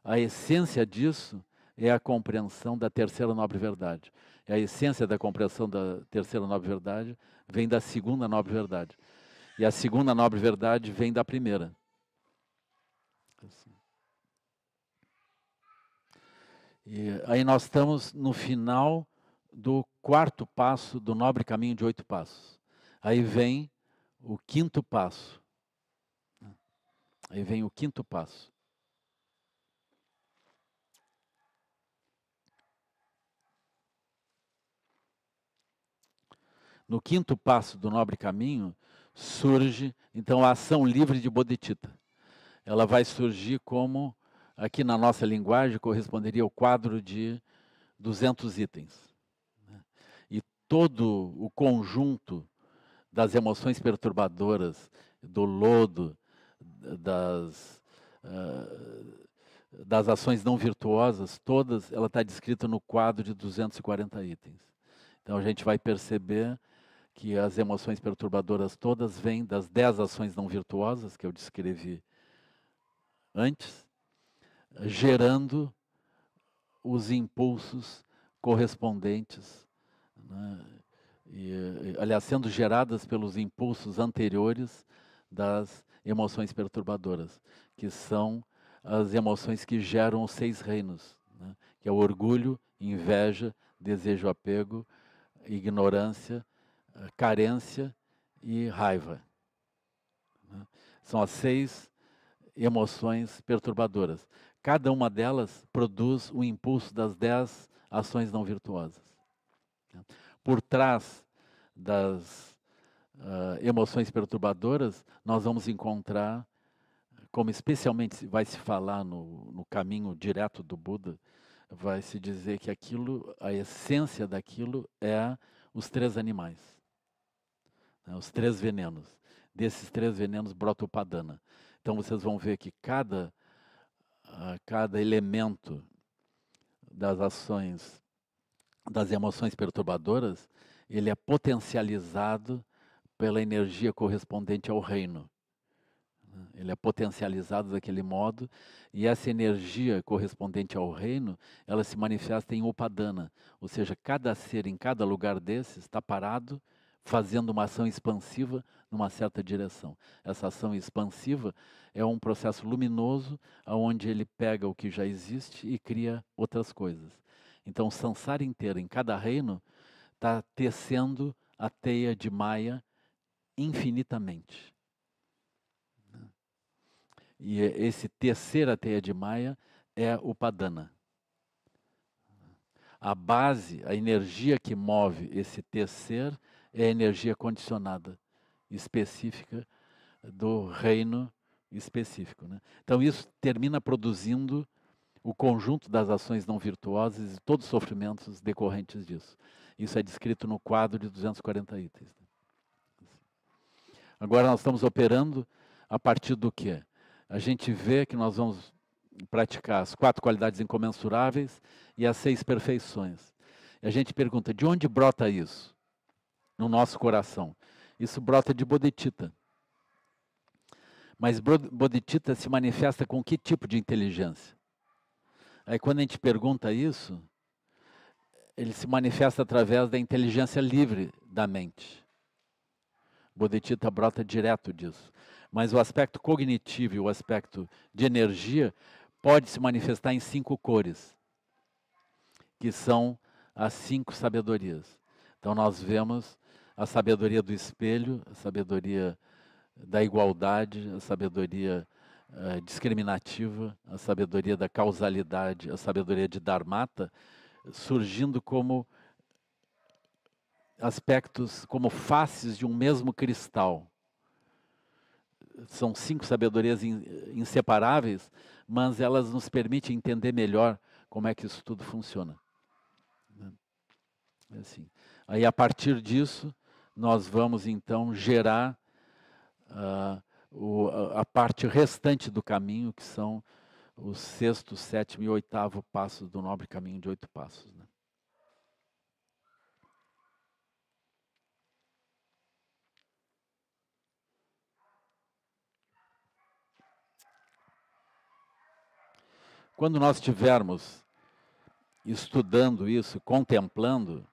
A essência disso é a compreensão da terceira nobre verdade. E a essência da compreensão da terceira nobre verdade vem da segunda nobre verdade. E a segunda nobre verdade vem da primeira. E aí nós estamos no final do quarto passo do nobre caminho de oito passos. Aí vem o quinto passo. Aí vem o quinto passo. No quinto passo do nobre caminho, surge então a ação livre de bodhicitta. Ela vai surgir como, aqui na nossa linguagem, corresponderia ao quadro de 200 itens. Né? E todo o conjunto das emoções perturbadoras, do lodo, das, ah, das ações não virtuosas, todas, ela está descrita no quadro de 240 itens. Então a gente vai perceber que as emoções perturbadoras todas vêm das dez ações não virtuosas que eu descrevi antes, gerando os impulsos correspondentes, né? e, eh, aliás, sendo geradas pelos impulsos anteriores das emoções perturbadoras, que são as emoções que geram os seis reinos, né? que é o orgulho, inveja, desejo, apego, ignorância, eh, carência e raiva. Né? São as seis emoções perturbadoras. Cada uma delas produz o um impulso das dez ações não virtuosas. Né? Por trás das uh, emoções perturbadoras, nós vamos encontrar, como especialmente vai se falar no, no caminho direto do Buda, vai se dizer que aquilo, a essência daquilo é os três animais né, os três venenos. Desses três venenos brota o padana. Então vocês vão ver que cada, uh, cada elemento das ações, das emoções perturbadoras, ele é potencializado pela energia correspondente ao reino. Ele é potencializado daquele modo e essa energia correspondente ao reino, ela se manifesta em upadana, ou seja, cada ser em cada lugar desses está parado fazendo uma ação expansiva numa certa direção. Essa ação expansiva é um processo luminoso onde ele pega o que já existe e cria outras coisas. Então, o samsara inteiro, em cada reino, está tecendo a teia de Maia infinitamente. E é, esse tecer a teia de Maia é o Padana. A base, a energia que move esse tecer é a energia condicionada específica do reino específico. Né? Então, isso termina produzindo o conjunto das ações não virtuosas e todos os sofrimentos decorrentes disso. Isso é descrito no quadro de 240 itens. Né? Agora, nós estamos operando a partir do quê? A gente vê que nós vamos praticar as quatro qualidades incomensuráveis e as seis perfeições. E a gente pergunta: de onde brota isso? no nosso coração. Isso brota de bodetita. Mas bodetita se manifesta com que tipo de inteligência? Aí quando a gente pergunta isso, ele se manifesta através da inteligência livre da mente. Bodetita brota direto disso. Mas o aspecto cognitivo e o aspecto de energia pode se manifestar em cinco cores, que são as cinco sabedorias. Então nós vemos a sabedoria do espelho, a sabedoria da igualdade, a sabedoria eh, discriminativa, a sabedoria da causalidade, a sabedoria de Dharmata, surgindo como aspectos, como faces de um mesmo cristal. São cinco sabedorias in, inseparáveis, mas elas nos permitem entender melhor como é que isso tudo funciona. Né? É assim. Aí, a partir disso, nós vamos então gerar uh, o, a parte restante do caminho, que são os sexto, sétimo e oitavo passos do nobre caminho de oito passos. Né? Quando nós estivermos estudando isso, contemplando,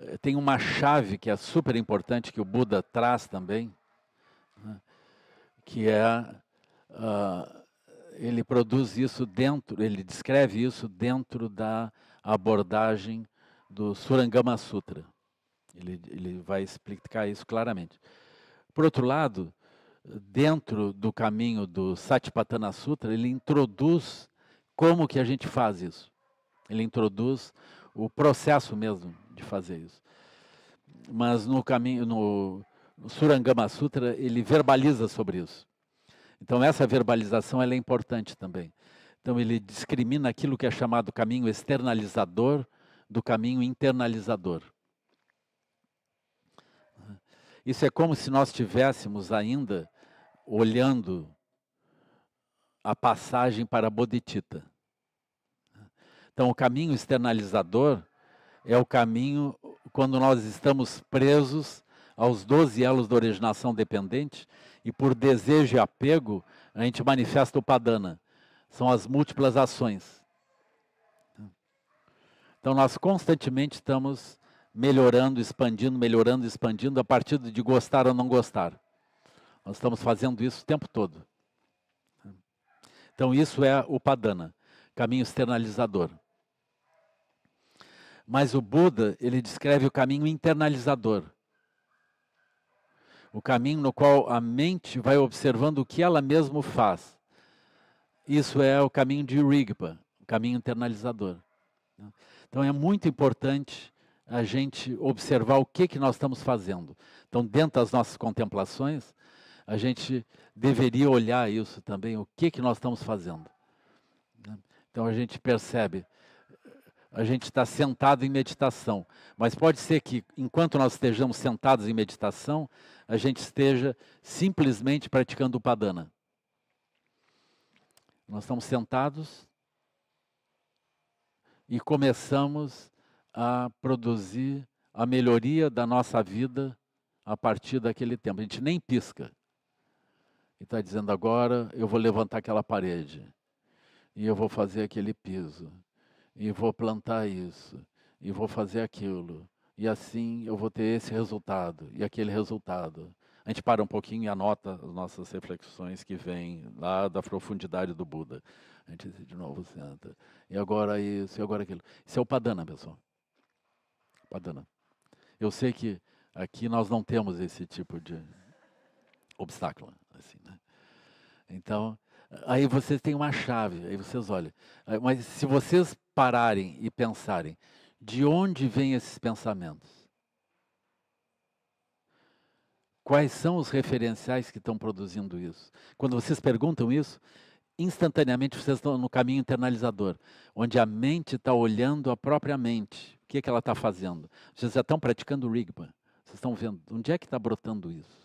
eh, tem uma chave que é super importante que o Buda traz também, né, que é uh, ele produz isso dentro, ele descreve isso dentro da abordagem do Surangama Sutra. Ele, ele vai explicar isso claramente. Por outro lado, dentro do caminho do Satipatthana Sutra, ele introduz como que a gente faz isso. Ele introduz o processo mesmo de fazer isso. Mas no caminho, no, Surangama Sutra, ele verbaliza sobre isso. Então essa verbalização é importante também. Então ele discrimina aquilo que é chamado caminho externalizador do caminho internalizador. Isso é como se nós tivéssemos ainda olhando a passagem para a Bodhicitta. Então o caminho externalizador é o caminho quando nós estamos presos aos 12 elos da originação dependente e por desejo e apego a gente manifesta o padana. São as múltiplas ações. Então nós constantemente estamos melhorando, expandindo, melhorando, expandindo a partir de gostar ou não gostar. Nós estamos fazendo isso o tempo todo. Então isso é o padana, caminho externalizador. Mas o Buda, ele descreve o caminho internalizador. O caminho no qual a mente vai observando o que ela mesma faz. Isso é o caminho de Rigpa, o caminho internalizador. Então é muito importante a gente observar o que, que nós estamos fazendo. Então, dentro das nossas contemplações, a gente deveria olhar isso também, o que, que nós estamos fazendo. Então a gente percebe a gente está sentado em meditação. Mas pode ser que, enquanto nós estejamos sentados em meditação, a gente esteja simplesmente praticando padana. Nós estamos sentados e começamos a produzir a melhoria da nossa vida a partir daquele tempo. A gente nem pisca. E está dizendo agora eu vou levantar aquela parede e eu vou fazer aquele piso e vou plantar isso, e vou fazer aquilo, e assim eu vou ter esse resultado e aquele resultado. A gente para um pouquinho e anota as nossas reflexões que vêm lá da profundidade do Buda. A gente de novo senta. E agora isso, e agora aquilo. Isso é o Padana, pessoal. Padana. Eu sei que aqui nós não temos esse tipo de obstáculo. Assim, né? Então, aí vocês têm uma chave, aí vocês olham. Mas se vocês pararem e pensarem de onde vêm esses pensamentos. Quais são os referenciais que estão produzindo isso? Quando vocês perguntam isso, instantaneamente vocês estão no caminho internalizador, onde a mente está olhando a própria mente. O que, é que ela está fazendo? Vocês já estão praticando o Rigpa. Vocês estão vendo onde é que está brotando isso.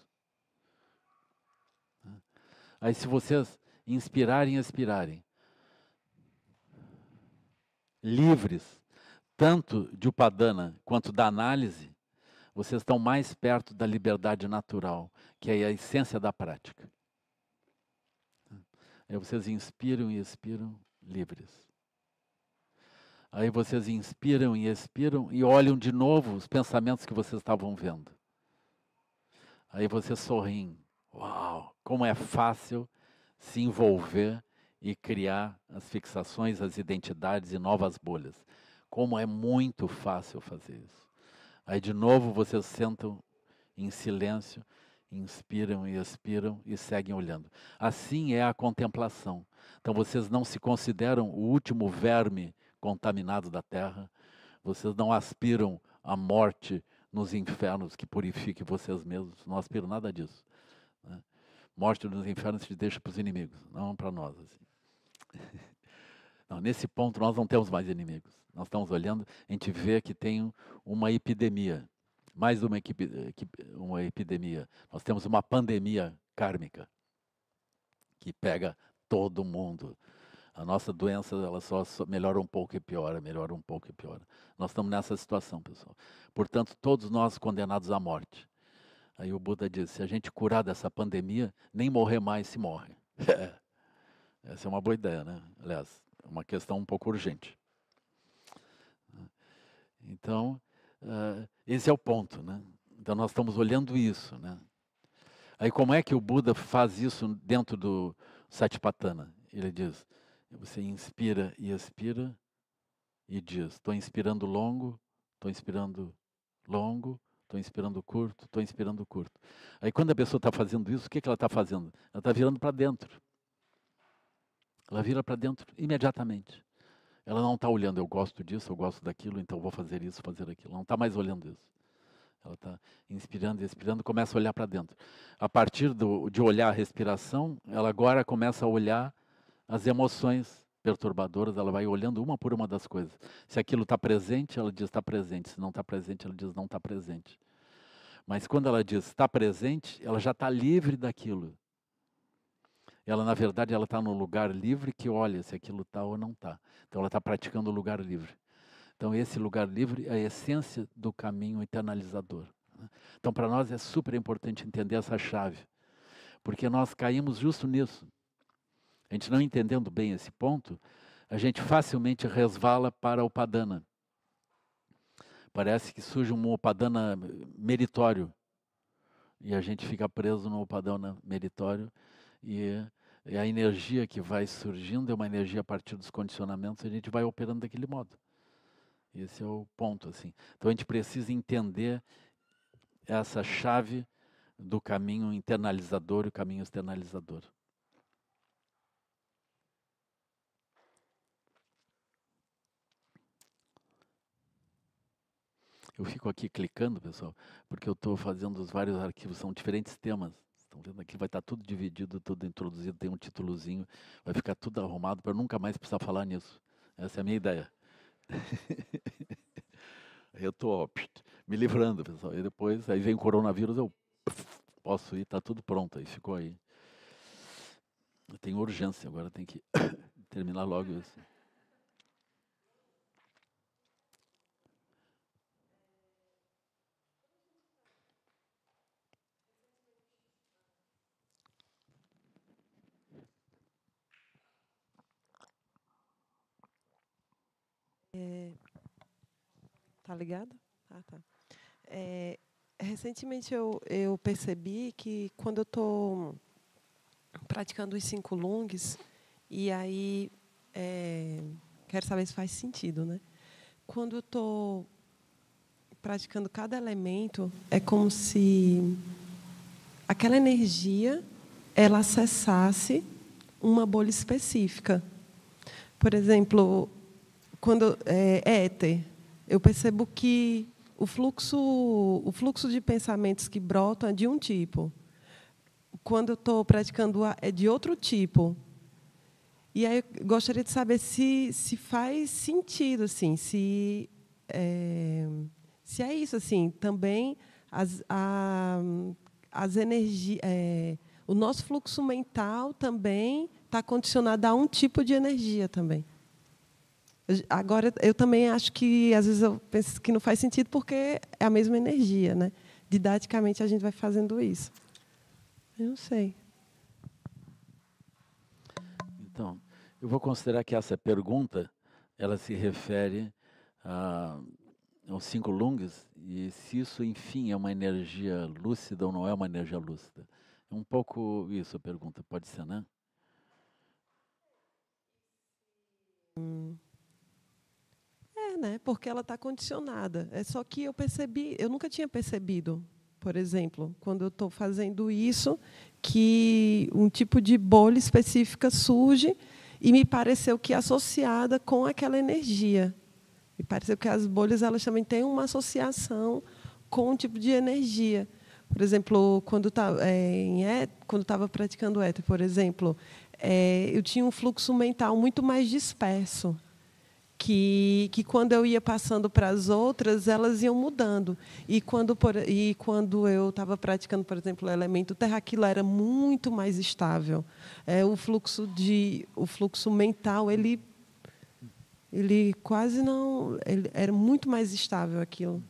Aí, se vocês inspirarem e expirarem, livres, tanto de Upadana quanto da análise, vocês estão mais perto da liberdade natural, que é a essência da prática. Aí vocês inspiram e expiram livres. Aí vocês inspiram e expiram e olham de novo os pensamentos que vocês estavam vendo. Aí vocês sorriem. Uau, como é fácil se envolver e criar as fixações, as identidades e novas bolhas. Como é muito fácil fazer isso. Aí de novo vocês sentam em silêncio, inspiram e expiram e seguem olhando. Assim é a contemplação. Então vocês não se consideram o último verme contaminado da terra, vocês não aspiram a morte nos infernos que purifique vocês mesmos, não aspiram nada disso. Né? Morte nos infernos se deixa para os inimigos, não para nós. Assim. <laughs> Não, nesse ponto nós não temos mais inimigos. Nós estamos olhando, a gente vê que tem uma epidemia, mais uma, uma epidemia. Nós temos uma pandemia kármica que pega todo mundo. A nossa doença ela só, só melhora um pouco e piora, melhora um pouco e piora. Nós estamos nessa situação, pessoal. Portanto, todos nós condenados à morte. Aí o Buda diz: se a gente curar dessa pandemia, nem morrer mais se morre. <laughs> Essa é uma boa ideia, né? Aliás, é uma questão um pouco urgente. Então, uh, esse é o ponto, né? Então, nós estamos olhando isso, né? Aí, como é que o Buda faz isso dentro do Satipatthana? Ele diz, você inspira e expira e diz, estou inspirando longo, estou inspirando longo, estou inspirando curto, estou inspirando curto. Aí, quando a pessoa está fazendo isso, o que, que ela está fazendo? Ela está virando para dentro. Ela vira para dentro imediatamente. Ela não está olhando, eu gosto disso, eu gosto daquilo, então vou fazer isso, fazer aquilo. Ela não está mais olhando isso. Ela está inspirando, expirando, começa a olhar para dentro. A partir do, de olhar a respiração, ela agora começa a olhar as emoções perturbadoras, ela vai olhando uma por uma das coisas. Se aquilo está presente, ela diz está presente. Se não está presente, ela diz não está presente. Mas quando ela diz está presente, ela já está livre daquilo. Ela, na verdade, ela está no lugar livre que olha se aquilo está ou não está. Então, ela está praticando o lugar livre. Então, esse lugar livre é a essência do caminho internalizador. Né? Então, para nós é super importante entender essa chave, porque nós caímos justo nisso. A gente não entendendo bem esse ponto, a gente facilmente resvala para o padana. Parece que surge um opadana meritório e a gente fica preso no opadana meritório e e é a energia que vai surgindo é uma energia a partir dos condicionamentos, a gente vai operando daquele modo. Esse é o ponto, assim. Então a gente precisa entender essa chave do caminho internalizador e o caminho externalizador. Eu fico aqui clicando, pessoal, porque eu estou fazendo os vários arquivos, são diferentes temas. Estão vendo aqui? Vai estar tá tudo dividido, tudo introduzido, tem um títulozinho, vai ficar tudo arrumado para nunca mais precisar falar nisso. Essa é a minha ideia. <laughs> eu estou me livrando, pessoal. E depois, aí vem o coronavírus, eu posso ir, está tudo pronto, aí ficou aí. Eu tenho urgência, agora tem que <coughs> terminar logo isso. É, tá ligado? Ah, tá. É, recentemente eu, eu percebi que quando eu estou praticando os cinco longs e aí é, quero saber se faz sentido, né? Quando eu estou praticando cada elemento, é como se aquela energia ela acessasse uma bolha específica. Por exemplo, quando é, é éter, eu percebo que o fluxo, o fluxo de pensamentos que brotam é de um tipo. Quando eu estou praticando é de outro tipo. E aí eu gostaria de saber se, se faz sentido, assim, se é, se é isso, assim, também as, a, as energias, é, o nosso fluxo mental também está condicionado a um tipo de energia também. Agora, eu também acho que, às vezes, eu penso que não faz sentido, porque é a mesma energia. Né? Didaticamente, a gente vai fazendo isso. Eu não sei. Então, eu vou considerar que essa pergunta ela se refere a, aos cinco lungas, e se isso, enfim, é uma energia lúcida ou não é uma energia lúcida. É um pouco isso a pergunta, pode ser, né? Hum né? Porque ela está condicionada. É só que eu percebi, eu nunca tinha percebido, por exemplo, quando eu estou fazendo isso, que um tipo de bolha específica surge e me pareceu que é associada com aquela energia. Me pareceu que as bolhas elas também têm uma associação com um tipo de energia. Por exemplo, quando tá, é, é quando estava praticando éter, por exemplo, é, eu tinha um fluxo mental muito mais disperso que, que quando eu ia passando para as outras, elas iam mudando. E quando, por, e quando eu estava praticando, por exemplo, o elemento terra, aquilo era muito mais estável. É, o, fluxo de, o fluxo mental, ele, ele quase não... Ele era muito mais estável aquilo.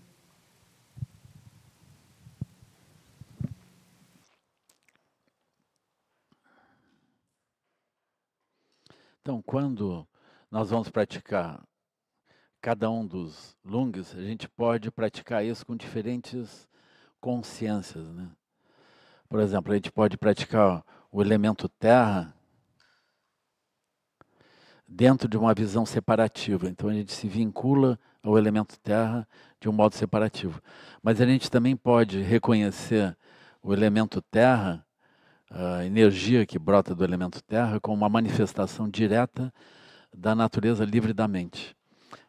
Então, quando nós vamos praticar cada um dos lungs, a gente pode praticar isso com diferentes consciências, né? Por exemplo, a gente pode praticar o elemento terra dentro de uma visão separativa. Então a gente se vincula ao elemento terra de um modo separativo. Mas a gente também pode reconhecer o elemento terra, a energia que brota do elemento terra, como uma manifestação direta da natureza livre da mente.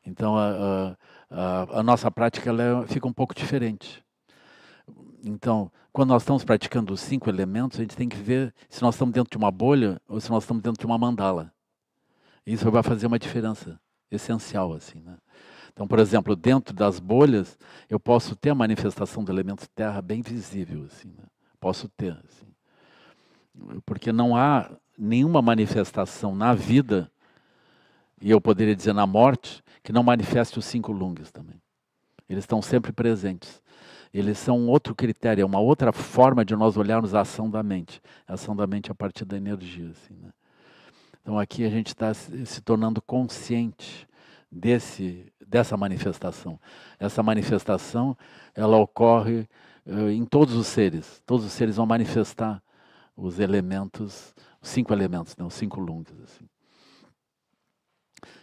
Então, a, a, a nossa prática ela é, fica um pouco diferente. Então, quando nós estamos praticando os cinco elementos, a gente tem que ver se nós estamos dentro de uma bolha ou se nós estamos dentro de uma mandala. Isso vai fazer uma diferença essencial, assim, né? Então, por exemplo, dentro das bolhas, eu posso ter a manifestação do elemento terra bem visível, assim, né? posso ter, assim. porque não há nenhuma manifestação na vida e eu poderia dizer na morte, que não manifeste os cinco lungas também. Eles estão sempre presentes. Eles são um outro critério, é uma outra forma de nós olharmos a ação da mente. A ação da mente é a partir da energia. Assim, né? Então aqui a gente está se tornando consciente desse, dessa manifestação. Essa manifestação ela ocorre uh, em todos os seres. Todos os seres vão manifestar os elementos, os cinco elementos, não, né? os cinco lungas. Assim.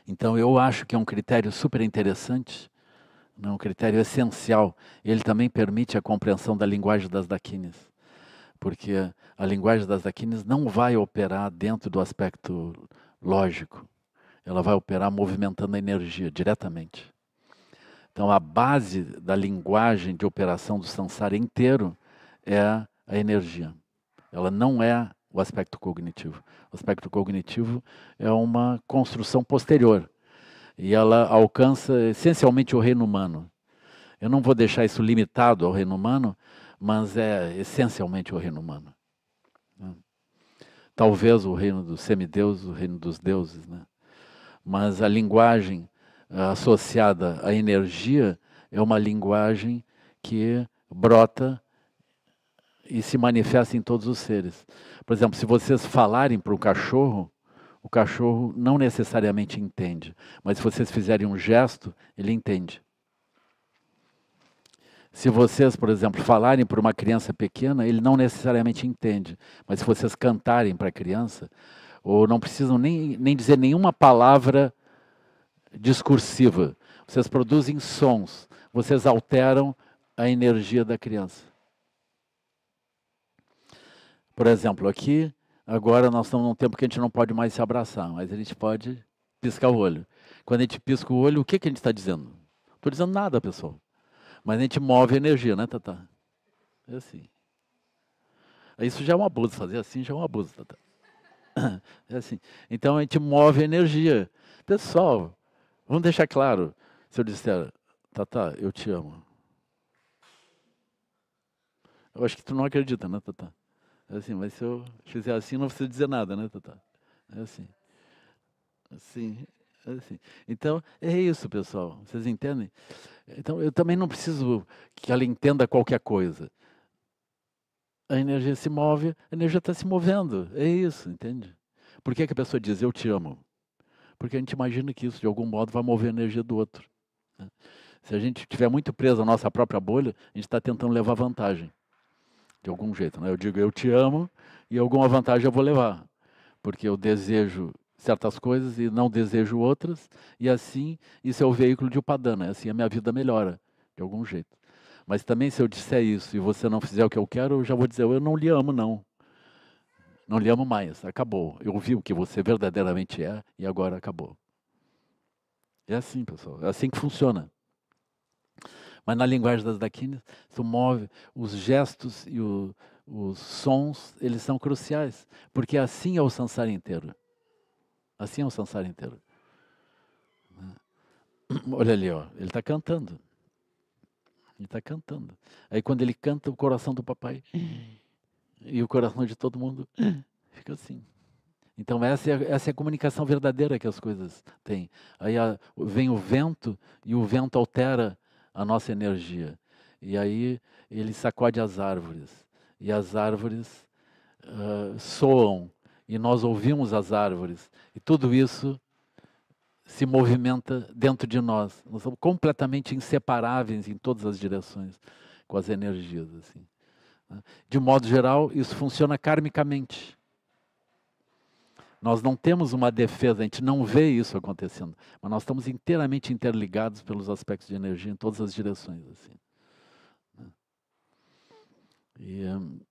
Então eu acho que é um critério super interessante, né, um critério essencial. Ele também permite a compreensão da linguagem das daquines, porque a linguagem das daquines não vai operar dentro do aspecto lógico. Ela vai operar movimentando a energia diretamente. Então a base da linguagem de operação do samsara inteiro é a energia. Ela não é o aspecto cognitivo. O aspecto cognitivo é uma construção posterior e ela alcança essencialmente o reino humano. Eu não vou deixar isso limitado ao reino humano, mas é essencialmente o reino humano. Talvez o reino dos semideus, o reino dos deuses, né? Mas a linguagem ah, associada à energia é uma linguagem que brota e se manifesta em todos os seres. Por exemplo, se vocês falarem para o cachorro, o cachorro não necessariamente entende, mas se vocês fizerem um gesto, ele entende. Se vocês, por exemplo, falarem para uma criança pequena, ele não necessariamente entende, mas se vocês cantarem para a criança, ou não precisam nem, nem dizer nenhuma palavra discursiva, vocês produzem sons, vocês alteram a energia da criança. Por exemplo, aqui, agora nós estamos num tempo que a gente não pode mais se abraçar, mas a gente pode piscar o olho. Quando a gente pisca o olho, o que, que a gente está dizendo? Não estou dizendo nada, pessoal. Mas a gente move a energia, né, Tata? É assim. Isso já é um abuso, fazer assim já é um abuso, Tata. <coughs> É assim. Então a gente move a energia. Pessoal, vamos deixar claro. Se eu disser, Tata, eu te amo. Eu acho que tu não acredita, né, Tata? É assim, mas se eu fizer assim, não preciso dizer nada, né, Tata? É assim. Assim, é assim. Então, é isso, pessoal. Vocês entendem? Então, eu também não preciso que ela entenda qualquer coisa. A energia se move, a energia está se movendo. É isso, entende? Por que, é que a pessoa diz eu te amo? Porque a gente imagina que isso, de algum modo, vai mover a energia do outro. Né? Se a gente estiver muito preso à nossa própria bolha, a gente está tentando levar vantagem de algum jeito. Né? Eu digo eu te amo e alguma vantagem eu vou levar, porque eu desejo certas coisas e não desejo outras, e assim isso é o veículo de Upadana, né? assim a minha vida melhora, de algum jeito. Mas também se eu disser isso e você não fizer o que eu quero, eu já vou dizer, eu não lhe amo não. Não lhe amo mais, acabou. Eu vi o que você verdadeiramente é e agora acabou. É assim, pessoal, é assim que funciona. Mas na linguagem das daquinas, tu move os gestos e o, os sons, eles são cruciais, porque assim é o samsara inteiro. Assim é o samsara inteiro. <clears throat> Olha ali, ó, ele está cantando. Ele está cantando. Aí quando ele canta, o coração do papai e o coração de todo mundo fica assim. Então essa é, essa é a comunicação verdadeira que as coisas têm. Aí a, vem o vento e o vento altera a nossa energia. E aí ele sacode as árvores, e as árvores uh, soam, e nós ouvimos as árvores, e tudo isso se movimenta dentro de nós. Nós somos completamente inseparáveis em todas as direções com as energias. Assim. Né? De modo geral, isso funciona karmicamente. Nós não temos uma defesa, a gente não vê isso acontecendo, mas nós estamos inteiramente interligados pelos aspectos de energia em todas as direções. Assim. Né? E eh,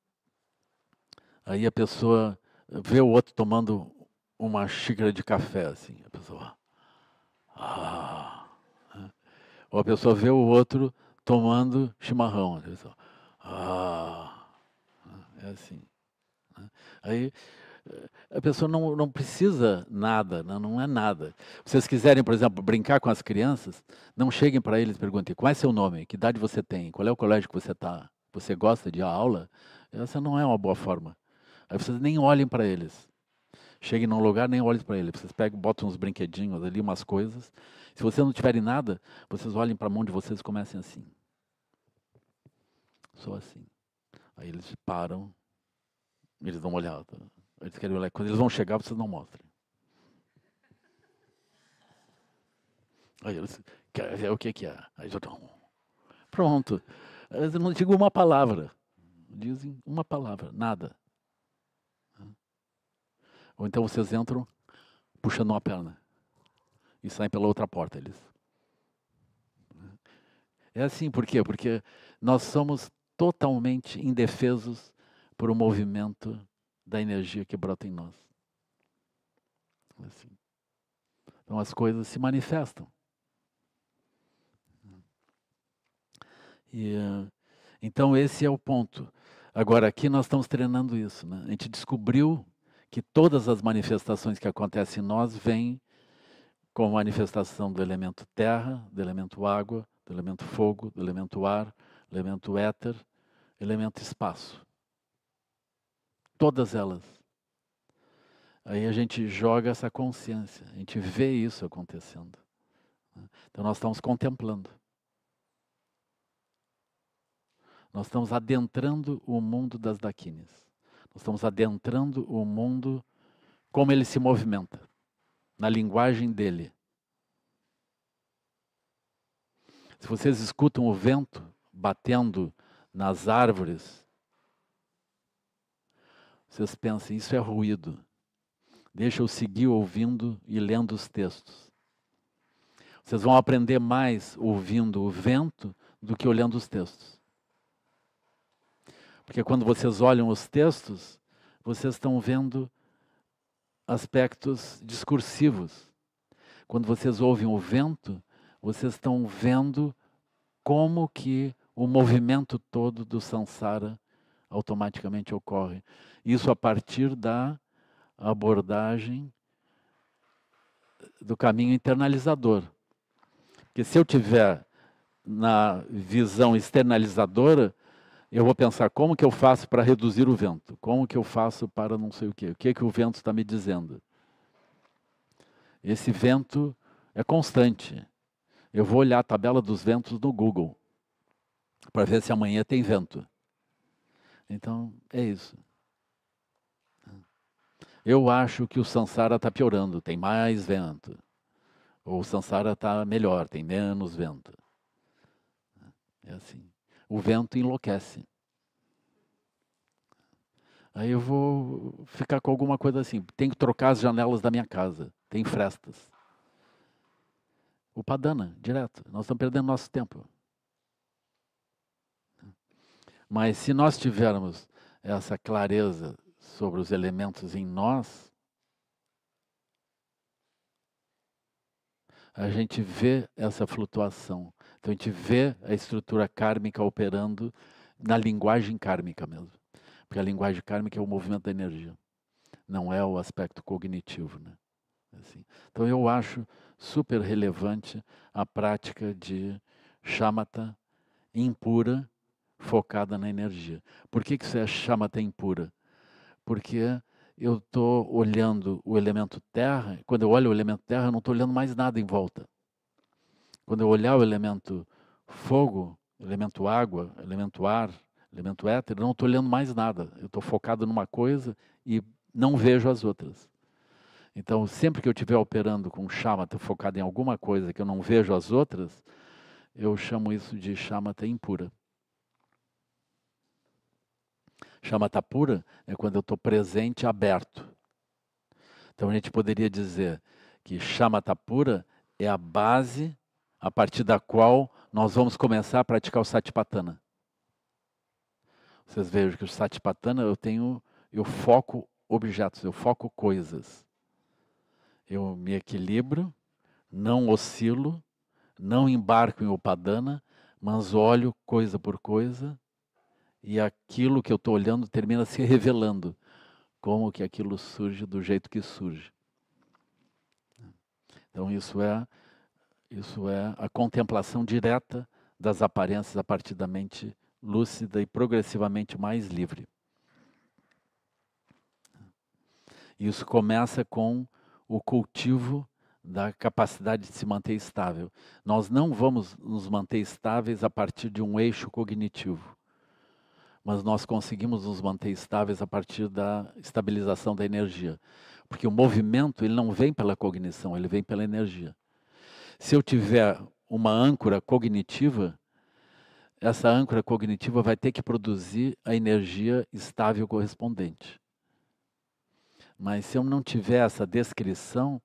aí a pessoa vê o outro tomando uma xícara de café, assim, a pessoa. Ah, né? Ou a pessoa vê o outro tomando chimarrão, a pessoa. Ah, né? é assim. Aí a pessoa não, não precisa nada, não, né? não é nada. Vocês quiserem, por exemplo, brincar com as crianças, não cheguem para eles e perguntem qual é seu nome, que idade você tem, qual é o colégio que você está, você gosta de aula. Essa não é uma boa forma. Aí vocês nem olhem para eles. Cheguem num lugar, nem olhem para eles. Vocês pegam, botam uns brinquedinhos ali, umas coisas. Se vocês não tiverem nada, vocês olhem para a mão de vocês e comecem assim. Só assim. Aí eles param, eles dão uma olhada. Eles querem é olhar. Quando eles vão chegar, vocês não mostrem. Aí eles querem o que, é. Aí eu não. Pronto. Eles não digo uma palavra. Dizem uma palavra, nada. Ou então vocês entram puxando uma perna e saem pela outra porta eles. É assim, por quê? Porque nós somos totalmente indefesos por um movimento da energia que brota em nós. É assim. Então as coisas se manifestam. E, eh, então esse é o ponto. Agora aqui nós estamos treinando isso. Né? A gente descobriu que todas as manifestações que acontecem em nós vêm com manifestação do elemento terra, do elemento água, do elemento fogo, do elemento ar, elemento éter, elemento espaço. Todas elas. Aí a gente joga essa consciência, a gente vê isso acontecendo. Né? Então nós estamos contemplando. Nós estamos adentrando o mundo das daquines. Nós estamos adentrando o mundo como ele se movimenta, na linguagem dele. Se vocês escutam o vento batendo nas árvores, vocês pensem, isso é ruído. Deixa eu seguir ouvindo e lendo os textos. Vocês vão aprender mais ouvindo o vento do que olhando os textos. Porque quando vocês olham os textos, vocês estão vendo aspectos discursivos. Quando vocês ouvem o vento, vocês estão vendo como que o movimento todo do samsara automaticamente ocorre. Isso a partir da abordagem eh, do caminho internalizador. Porque se eu tiver na visão externalizadora, eu vou pensar como que eu faço para reduzir o vento, como que eu faço para não sei o quê, o que, é que o vento está me dizendo. Esse vento é constante. Eu vou olhar a tabela dos ventos no Google para ver se amanhã tem vento. Então, é isso. Eu acho que o Sansara está piorando, tem mais vento. Ou o Sansara está melhor, tem menos vento. É assim. O vento enlouquece. Aí eu vou ficar com alguma coisa assim. Tem que trocar as janelas da minha casa. Tem frestas. O Padana, direto. Nós estamos perdendo nosso tempo. Mas se nós tivermos essa clareza sobre os elementos em nós, a gente vê essa flutuação. Então a gente vê a estrutura kármica operando na linguagem kármica mesmo. Porque a linguagem kármica é o movimento da energia, não é o aspecto cognitivo. Né? Assim. Então eu acho super relevante a prática de chamata impura focada na energia. Por que, que isso é chamata impura? Porque eu estou olhando o elemento terra, quando eu olho o elemento terra, eu não estou olhando mais nada em volta. Quando eu olhar o elemento fogo, elemento água, elemento ar, elemento éter, eu não estou olhando mais nada. Eu estou focado numa coisa e não vejo as outras. Então, sempre que eu estiver operando com chamata focado em alguma coisa que eu não vejo as outras, eu chamo isso de chamata impura chama tapura, é quando eu estou presente aberto. Então a gente poderia dizer que chama tapura é a base a partir da qual nós vamos começar a praticar o satipatthana. Vocês vejam que o satipatthana eu tenho, eu foco objetos, eu foco coisas. Eu me equilibro, não oscilo, não embarco em upadana, mas olho coisa por coisa e aquilo que eu estou olhando termina se revelando, como que aquilo surge do jeito que surge. Então isso é isso é a contemplação direta das aparências a partir da mente lúcida e progressivamente mais livre. Isso começa com o cultivo da capacidade de se manter estável. Nós não vamos nos manter estáveis a partir de um eixo cognitivo mas nós conseguimos nos manter estáveis a partir da estabilização da energia. Porque o movimento ele não vem pela cognição, ele vem pela energia. Se eu tiver uma âncora cognitiva, essa âncora cognitiva vai ter que produzir a energia estável correspondente. Mas se eu não tiver essa descrição,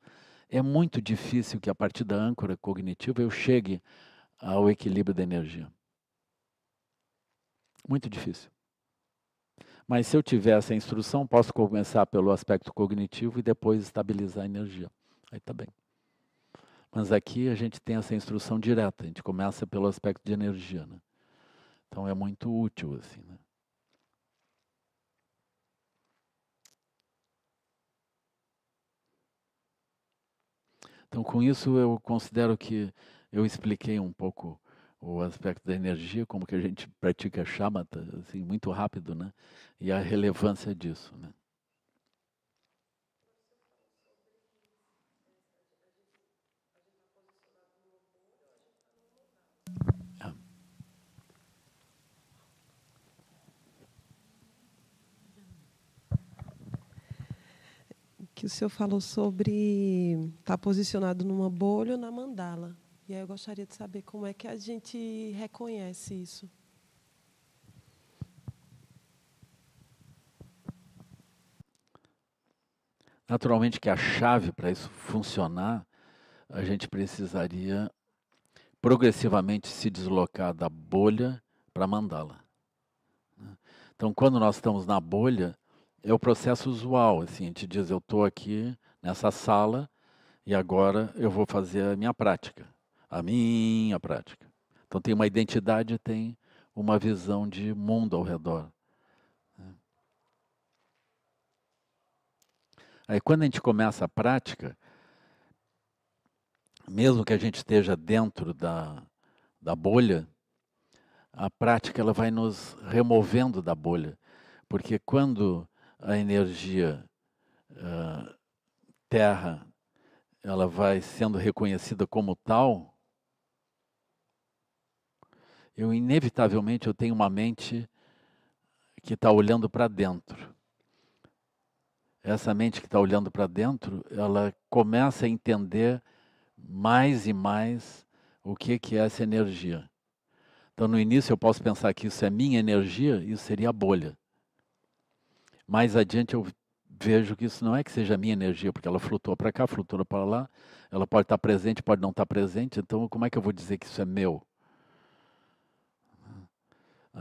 é muito difícil que a partir da âncora cognitiva eu chegue ao equilíbrio da energia. Muito difícil. Mas se eu tiver essa instrução, posso começar pelo aspecto cognitivo e depois estabilizar a energia. Aí está bem. Mas aqui a gente tem essa instrução direta, a gente começa pelo aspecto de energia. Né? Então é muito útil assim. Né? Então com isso eu considero que eu expliquei um pouco o aspecto da energia, como que a gente pratica shamatha, assim, muito rápido, né? E a relevância disso, né? Que o senhor falou sobre estar tá posicionado numa bolha ou na mandala. E aí eu gostaria de saber como é que a gente reconhece isso. Naturalmente que a chave para isso funcionar, a gente precisaria progressivamente se deslocar da bolha para a mandala. Né? Então, quando nós estamos na bolha, é o processo usual. Assim, a gente diz: eu estou aqui nessa sala e agora eu vou fazer a minha prática a minha prática. Então tem uma identidade e tem uma visão de mundo ao redor. Né? Aí quando a gente começa a prática, mesmo que a gente esteja dentro da, da bolha, a prática ela vai nos removendo da bolha. Porque quando a energia uh, terra ela vai sendo reconhecida como tal, eu inevitavelmente eu tenho uma mente que está olhando para dentro. Essa mente que está olhando para dentro, ela começa a entender mais e mais o que, que é essa energia. Então, no início, eu posso pensar que isso é minha energia, isso seria a bolha. Mais adiante, eu vejo que isso não é que seja minha energia, porque ela flutua para cá, flutua para lá, ela pode estar tá presente, pode não estar tá presente, então como é que eu vou dizer que isso é meu?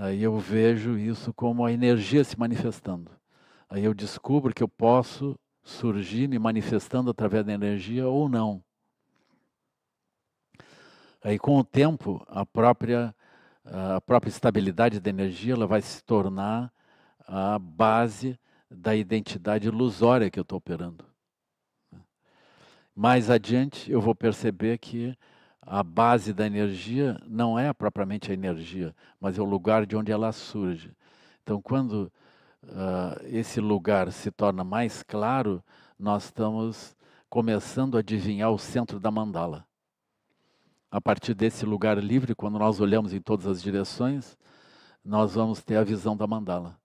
Aí eu vejo isso como a energia se manifestando. Aí eu descubro que eu posso surgir me manifestando através da energia ou não. Aí com o tempo, a própria a própria estabilidade da energia, ela vai se tornar a base da identidade ilusória que eu estou operando. Né? Mais adiante, eu vou perceber que a base da energia não é propriamente a energia, mas é o lugar de onde ela surge. Então, quando uh, esse lugar se torna mais claro, nós estamos começando a adivinhar o centro da mandala. A partir desse lugar livre, quando nós olhamos em todas as direções, nós vamos ter a visão da mandala.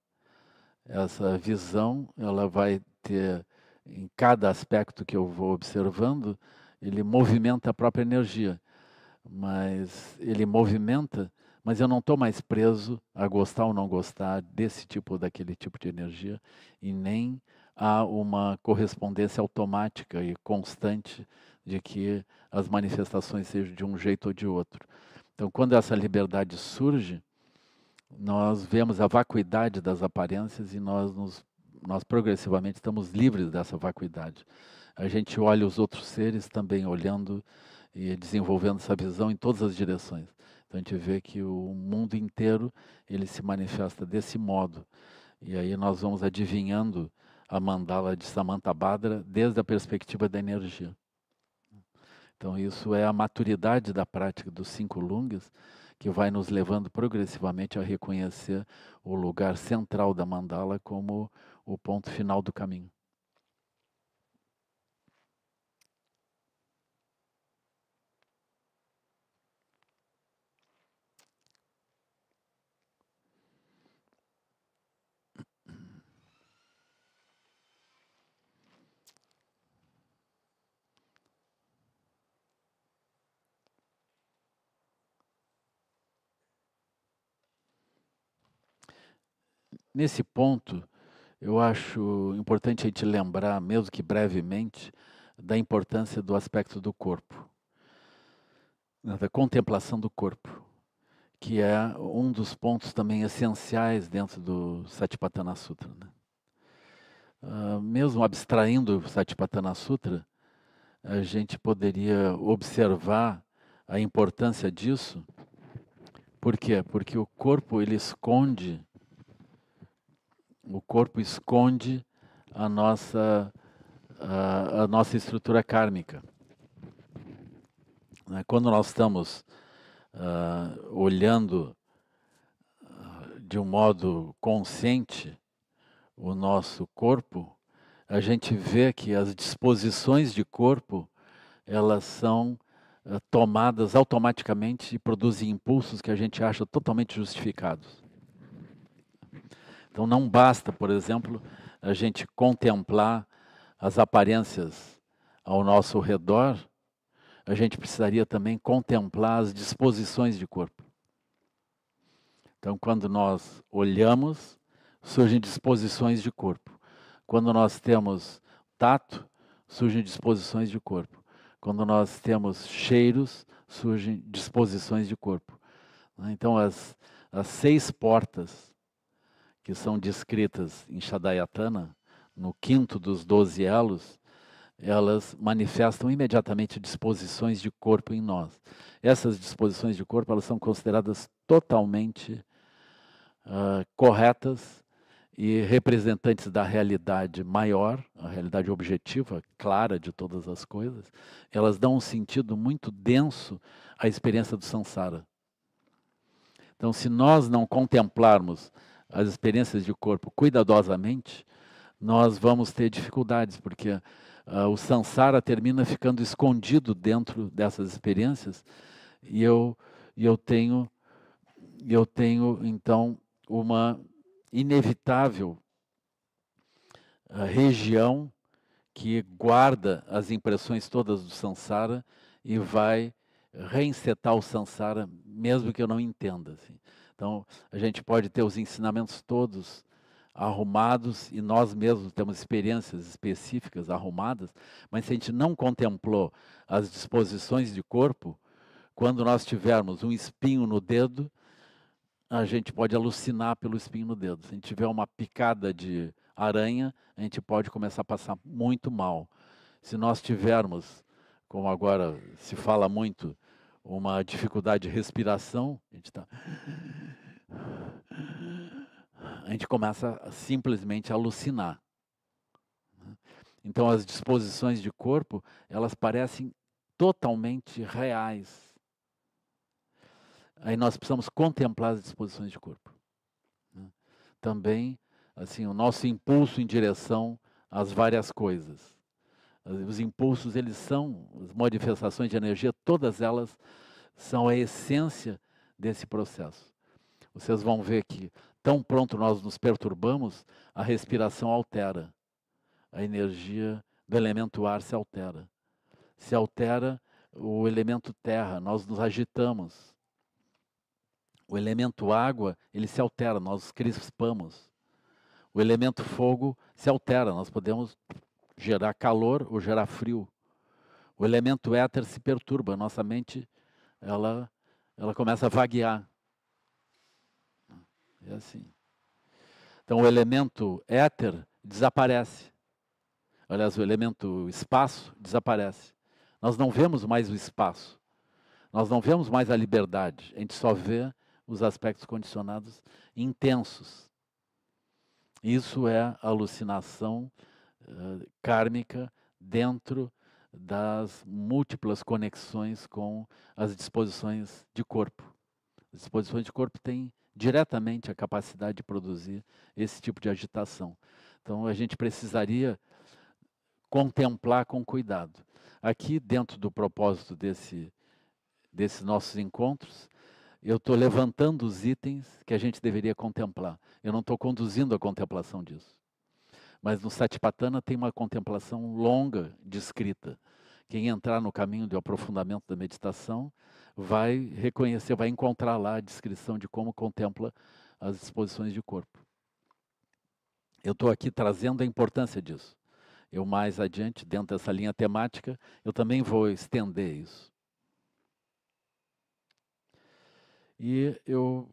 Essa visão, ela vai ter em cada aspecto que eu vou observando, ele movimenta a própria energia mas ele movimenta, mas eu não estou mais preso a gostar ou não gostar desse tipo ou daquele tipo de energia e nem há uma correspondência automática e constante de que as manifestações sejam de um jeito ou de outro. Então, quando essa liberdade surge, nós vemos a vacuidade das aparências e nós nos nós progressivamente estamos livres dessa vacuidade. A gente olha os outros seres também olhando e desenvolvendo essa visão em todas as direções. Então a gente vê que o mundo inteiro ele se manifesta desse modo. E aí nós vamos adivinhando a mandala de Samantha Badra desde a perspectiva da energia. Então isso é a maturidade da prática dos cinco lungas que vai nos levando progressivamente a reconhecer o lugar central da mandala como o ponto final do caminho. Nesse ponto, eu acho importante a gente lembrar, mesmo que brevemente, da importância do aspecto do corpo, né, da contemplação do corpo, que é um dos pontos também essenciais dentro do Satipatthana Sutra. Né? Uh, mesmo abstraindo o Satipatthana Sutra, a gente poderia observar a importância disso. Por quê? Porque o corpo ele esconde o corpo esconde a nossa, a, a nossa estrutura kármica. Né? Quando nós estamos uh, olhando ah, de um modo consciente o nosso corpo, a gente vê que as disposições de corpo elas são uh, tomadas automaticamente e produzem impulsos que a gente acha totalmente justificados. Então não basta, por exemplo, a gente contemplar as aparências ao nosso redor, a gente precisaria também contemplar as disposições de corpo. Então, quando nós olhamos, surgem disposições de corpo. Quando nós temos tato, surgem disposições de corpo. Quando nós temos cheiros, surgem disposições de corpo. Então, as, as seis portas que são descritas em Shadayatana, no quinto dos doze elos, elas manifestam imediatamente disposições de corpo em nós. Essas disposições de corpo elas são consideradas totalmente uh, corretas e representantes da realidade maior, a realidade objetiva, clara de todas as coisas. Elas dão um sentido muito denso à experiência do samsara. Então, se nós não contemplarmos as experiências de corpo cuidadosamente, nós vamos ter dificuldades, porque uh, o samsara termina ficando escondido dentro dessas experiências e eu, eu tenho eu tenho então uma inevitável uh, região que guarda as impressões todas do samsara e vai reinsetar o samsara mesmo que eu não entenda assim. Então, a gente pode ter os ensinamentos todos arrumados e nós mesmos temos experiências específicas arrumadas, mas se a gente não contemplou as disposições de corpo, quando nós tivermos um espinho no dedo, a gente pode alucinar pelo espinho no dedo. Se a gente tiver uma picada de aranha, a gente pode começar a passar muito mal. Se nós tivermos, como agora se fala muito, uma dificuldade de respiração, a gente está. A gente começa a simplesmente a alucinar. Né? Então as disposições de corpo, elas parecem totalmente reais. Aí nós precisamos contemplar as disposições de corpo. Né? Também, assim, o nosso impulso em direção às várias coisas. Os impulsos, eles são, as manifestações de energia, todas elas são a essência desse processo. Vocês vão ver que, tão pronto nós nos perturbamos, a respiração altera. A energia do elemento ar se altera. Se altera o elemento terra, nós nos agitamos. O elemento água, ele se altera, nós crispamos. O elemento fogo se altera, nós podemos gerar calor ou gerar frio. O elemento éter se perturba, nossa mente ela, ela começa a vaguear. É assim. Então o elemento éter desaparece. Aliás, o elemento espaço desaparece. Nós não vemos mais o espaço. Nós não vemos mais a liberdade. A gente só vê os aspectos condicionados intensos. Isso é alucinação ah, kármica dentro das múltiplas conexões com as disposições de corpo. As disposições de corpo têm diretamente a capacidade de produzir esse tipo de agitação. Então a gente precisaria contemplar com cuidado. Aqui dentro do propósito desse desses nossos encontros, eu estou levantando os itens que a gente deveria contemplar. Eu não estou conduzindo a contemplação disso. Mas no Satipatthana tem uma contemplação longa descrita. Quem entrar no caminho de aprofundamento da meditação vai reconhecer, vai encontrar lá a descrição de como contempla as disposições de corpo. Eu estou aqui trazendo a importância disso. Eu mais adiante, dentro dessa linha temática, eu também vou estender isso. E eu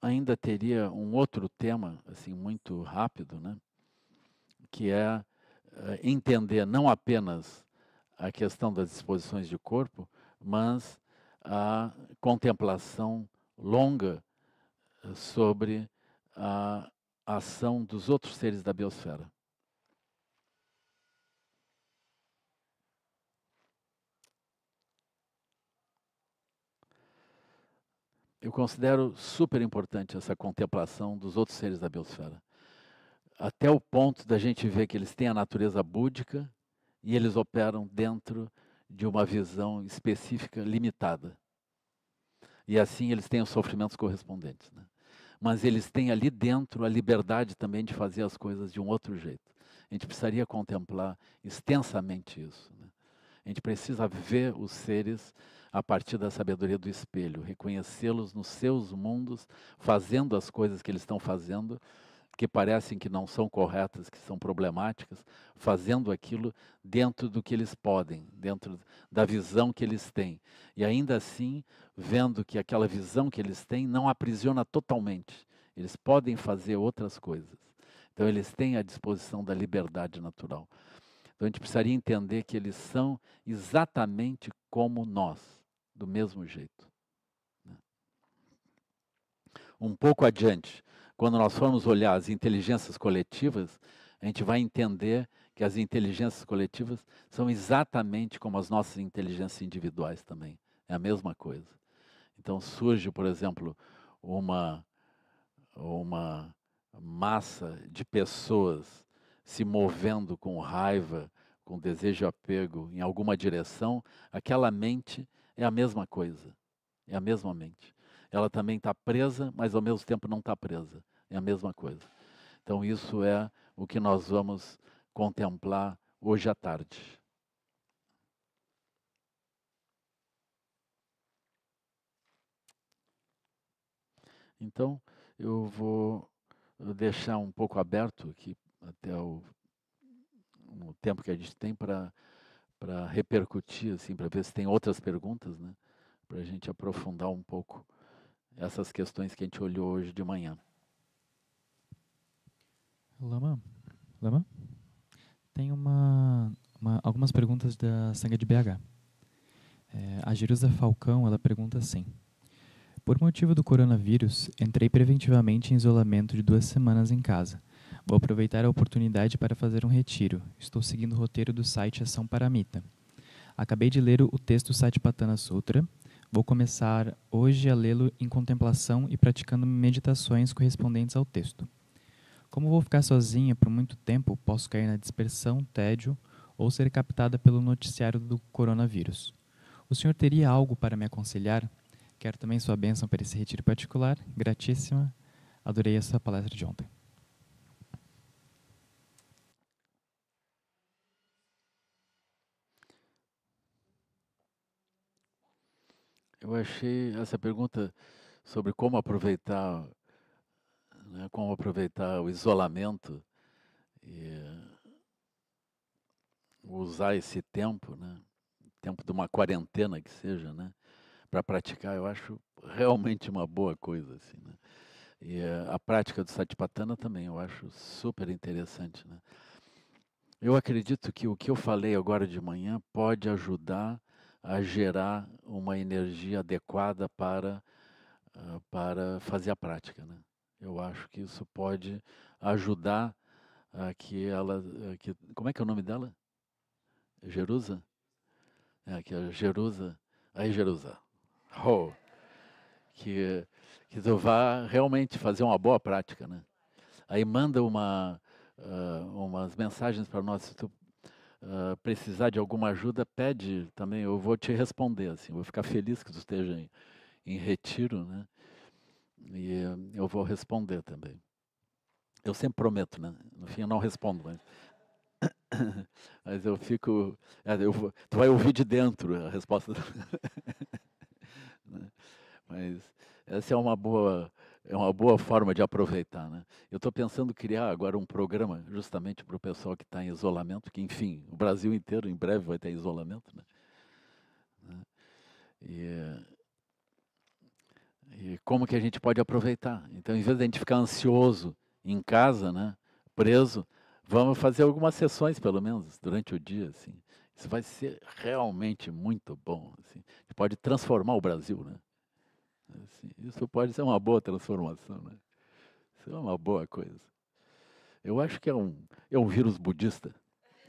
ainda teria um outro tema, assim, muito rápido, né? que é eh, entender não apenas a questão das disposições de corpo, mas a contemplação longa eh, sobre a ação dos outros seres da biosfera. Eu considero super importante essa contemplação dos outros seres da biosfera até o ponto da gente ver que eles têm a natureza búdica e eles operam dentro de uma visão específica limitada. E assim eles têm os sofrimentos correspondentes. Né? Mas eles têm ali dentro a liberdade também de fazer as coisas de um outro jeito. A gente precisaria contemplar extensamente isso. Né? A gente precisa ver os seres a partir da sabedoria do espelho, reconhecê-los nos seus mundos, fazendo as coisas que eles estão fazendo, que parecem que não são corretas, que são problemáticas, fazendo aquilo dentro do que eles podem, dentro da visão que eles têm. E ainda assim, vendo que aquela visão que eles têm não aprisiona totalmente. Eles podem fazer outras coisas. Então, eles têm a disposição da liberdade natural. Então, a gente precisaria entender que eles são exatamente como nós, do mesmo jeito. Né? Um pouco adiante, quando nós formos olhar as inteligências coletivas, a gente vai entender que as inteligências coletivas são exatamente como as nossas inteligências individuais também. É a mesma coisa. Então surge, por exemplo, uma, uma massa de pessoas se movendo com raiva, com desejo e apego em alguma direção, aquela mente é a mesma coisa. É a mesma mente ela também está presa, mas ao mesmo tempo não está presa. É a mesma coisa. Então, isso é o que nós vamos contemplar hoje à tarde. Então, eu vou eh, deixar um pouco aberto aqui até o, o tempo que a gente tem para repercutir, assim, para ver se tem outras perguntas, né? para a gente aprofundar um pouco essas questões que a gente olhou hoje de manhã. Lama, Lama, tem uma, uma algumas perguntas da Sanga de BH. É, a Jerusa Falcão ela pergunta assim: Por motivo do coronavírus, entrei preventivamente em isolamento de duas semanas em casa. Vou aproveitar a oportunidade para fazer um retiro. Estou seguindo o roteiro do site Ação Paramita. Acabei de ler o texto Satipatthana Sutra Vou começar hoje a lê-lo em contemplação e praticando meditações correspondentes ao texto. Como vou ficar sozinha por muito tempo, posso cair na dispersão, tédio ou ser captada pelo noticiário do coronavírus. O senhor teria algo para me aconselhar? Quero também sua bênção para esse retiro particular. Gratíssima. Adorei essa palestra de ontem. Eu achei essa pergunta sobre como aproveitar, né, como aproveitar o isolamento e usar esse tempo, né, tempo de uma quarentena que seja, né, para praticar, eu acho realmente uma boa coisa assim, né? E eh, a prática do Satipatthana também eu acho super interessante, né? Eu acredito que o que eu falei agora de manhã pode ajudar a gerar uma energia adequada para, ah, para fazer a prática. Né? Eu acho que isso pode ajudar a que ela. A que, como é que é o nome dela? Jerusa? É, que a é Jerusa. Aí, Jerusa. Oh! Que, que tu vá realmente fazer uma boa prática, né? Aí manda uma, uh, umas mensagens para nós, se tu ah, precisar de alguma ajuda, pede também, eu vou te responder, assim, vou ficar feliz que tu esteja em, em retiro, né? E eu vou responder também. Eu sempre prometo, né? No fim eu não respondo, mas <coughs> mas eu fico. É, eu vou, tu vai ouvir de dentro a resposta. <laughs> Né, mas essa é uma boa é uma boa forma de aproveitar, né? Eu estou pensando em criar agora um programa justamente para o pessoal que está em isolamento, que enfim, o Brasil inteiro em breve vai ter isolamento, né? né? E, e como que a gente pode aproveitar? Então, em vez de a gente ficar ansioso em casa, né, preso, vamos fazer algumas sessões pelo menos durante o dia, assim. Isso vai ser realmente muito bom. Assim. A gente pode transformar o Brasil, né? Assim, isso pode ser uma boa transformação, né? Isso é uma boa coisa. Eu acho que é um, é um vírus budista.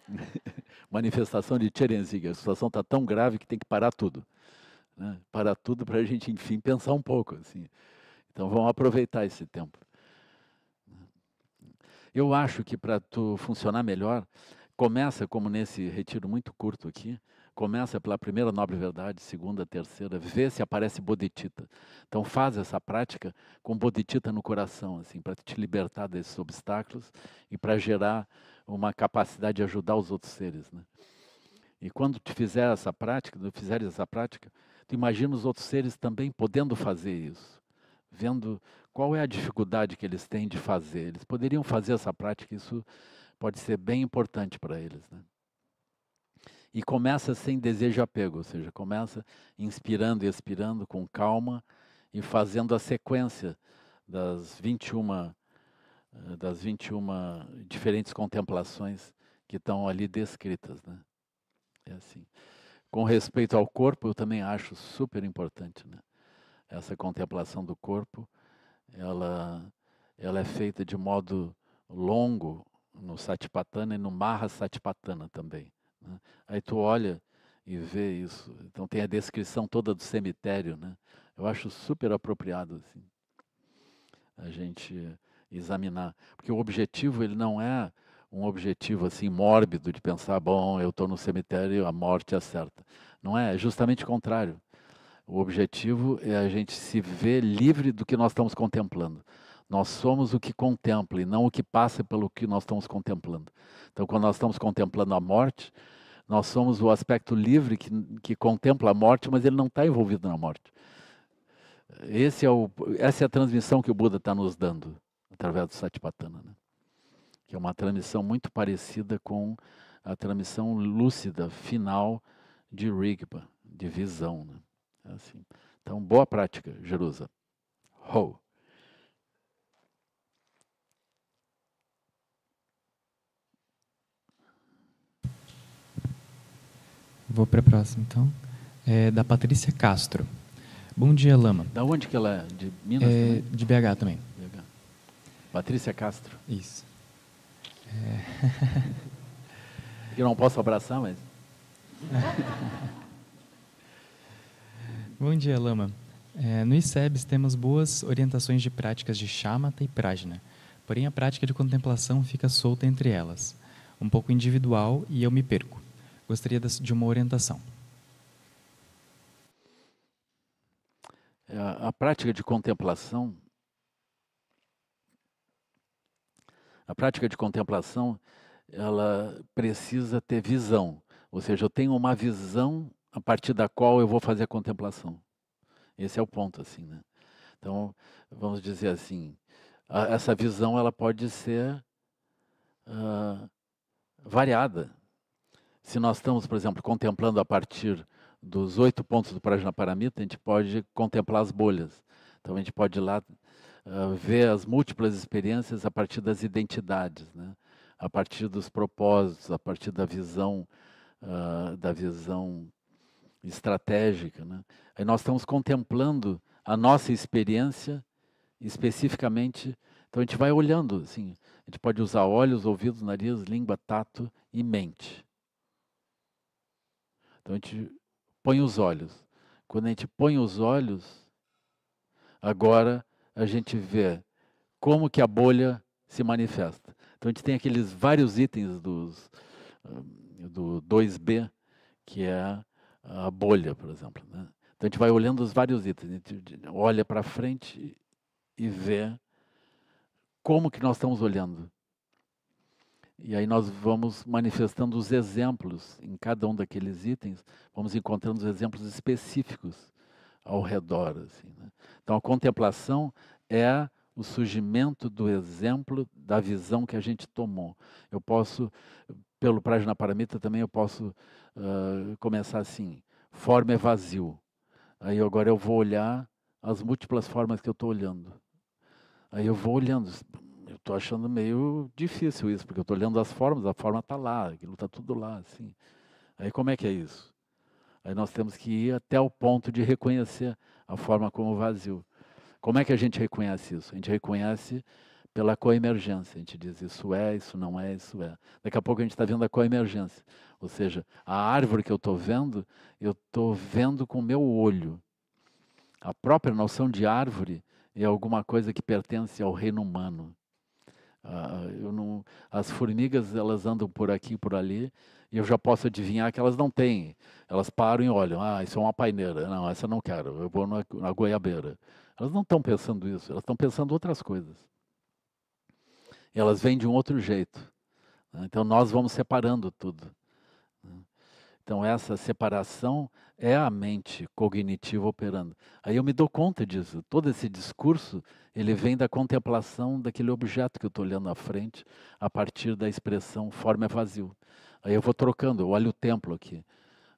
<laughs> Manifestação de Cherenziga. A situação está tão grave que tem que parar tudo. Né? Parar tudo para a gente, enfim, pensar um pouco. Assim. Então vamos aproveitar esse tempo. Eu acho que para tu funcionar melhor, começa como nesse retiro muito curto aqui, Começa pela primeira nobre verdade, segunda, terceira, vê se aparece bodhicitta. Então faz essa prática com bodhicitta no coração, assim, para te libertar desses obstáculos e para gerar uma capacidade de ajudar os outros seres, né? E quando te fizer essa prática, quando fizeres essa prática, tu imagina os outros seres também podendo fazer isso, vendo qual é a dificuldade que eles têm de fazer. Eles poderiam fazer essa prática, isso pode ser bem importante para eles, né? E começa sem desejo apego, ou seja, começa inspirando e expirando com calma e fazendo a sequência das 21 eh, das 21 diferentes contemplações que estão ali descritas, né? É assim. Com respeito ao corpo, eu também acho super importante, né? Essa contemplação do corpo, ela ela é feita de modo longo no Satipatthana e no Maha Satipatthana também. Né? Aí tu olha e vê isso. Então tem a descrição toda do cemitério, né? Eu acho super apropriado assim, a gente examinar, porque o objetivo ele não é um objetivo assim mórbido de pensar, bom, eu estou no cemitério, a morte é certa. Não é, é justamente o contrário. O objetivo é a gente se ver livre do que nós estamos contemplando. Nós somos o que contempla e não o que passa pelo que nós estamos contemplando. Então, quando nós estamos contemplando a morte, nós somos o aspecto livre que, que contempla a morte, mas ele não está envolvido na morte. Esse é o, essa é a transmissão que o Buda está nos dando através do Satipatthana, né? que é uma transmissão muito parecida com a transmissão lúcida final de Rigpa, de visão. Né? É assim. Então, boa prática, Jerusa. Ho! Vou para a próxima, então. É da Patrícia Castro. Bom dia, Lama. Da onde que ela é? De Minas? É, De BH também. BH. Patrícia Castro. Isso. É... Eu não posso abraçar, mas. <laughs> Bom dia, Lama. É, no ICEBS temos boas orientações de práticas de chamata e prajna, porém a prática de contemplação fica solta entre elas, um pouco individual e eu me perco. Gostaria de uma orientação. É, a, prática de contemplação. A prática de contemplação, ela precisa ter visão. Ou seja, eu tenho uma visão a partir da qual eu vou fazer a contemplação. Esse é o ponto, assim, né? Então, vamos dizer assim, a, essa visão ela pode ser uh, variada. Se nós estamos, por exemplo, contemplando a partir dos oito pontos do Prajnaparamita, a gente pode contemplar as bolhas. Então a gente pode ir lá uh, ver as múltiplas experiências a partir das identidades, né? a partir dos propósitos, a partir da visão, uh, da visão estratégica. Né? Aí nós estamos contemplando a nossa experiência especificamente. Então a gente vai olhando, assim, a gente pode usar olhos, ouvidos, nariz, língua, tato e mente. Então a gente põe os olhos. Quando a gente põe os olhos, agora a gente vê como que a bolha se manifesta. Então a gente tem aqueles vários itens dos, hum, do 2B, que é a bolha, por exemplo. Né? Então a gente vai olhando os vários itens, a gente olha para frente e vê como que nós estamos olhando. E aí nós vamos manifestando os exemplos em cada um daqueles itens, vamos encontrando os exemplos específicos ao redor. Assim, né? Então a contemplação é o surgimento do exemplo da visão que a gente tomou. Eu posso, pelo Prajnaparamita também, eu posso uh, começar assim, forma é vazio. Aí agora eu vou olhar as múltiplas formas que eu estou olhando. Aí eu vou olhando, eu estou achando meio difícil isso, porque eu estou lendo as formas, a forma está lá, aquilo está tudo lá, assim. Aí como é que é isso? Aí nós temos que ir até o ponto de reconhecer a forma como vazio. Como é que a gente reconhece isso? A gente reconhece pela coemergência. A gente diz isso é, isso não é, isso é. Daqui a pouco a gente está vendo a coemergência. Ou seja, a árvore que eu estou vendo, eu estou vendo com o meu olho. A própria noção de árvore é alguma coisa que pertence ao reino humano. Ah, ah, eu não, as formigas elas andam por aqui e por ali e eu já posso adivinhar que elas não têm. Elas param e olham, ah, isso é uma paineira, não, essa eu não quero, eu vou na, na goiabeira. Elas não estão pensando isso, elas estão pensando outras coisas. E elas vêm de um outro jeito. Né, então nós vamos separando tudo. Né. Então essa separação é a mente cognitiva operando. Aí eu me dou conta disso. Todo esse discurso, ele vem da contemplação daquele objeto que eu estou olhando à frente, a partir da expressão forma é vazio. Aí eu vou trocando, eu olho o templo aqui.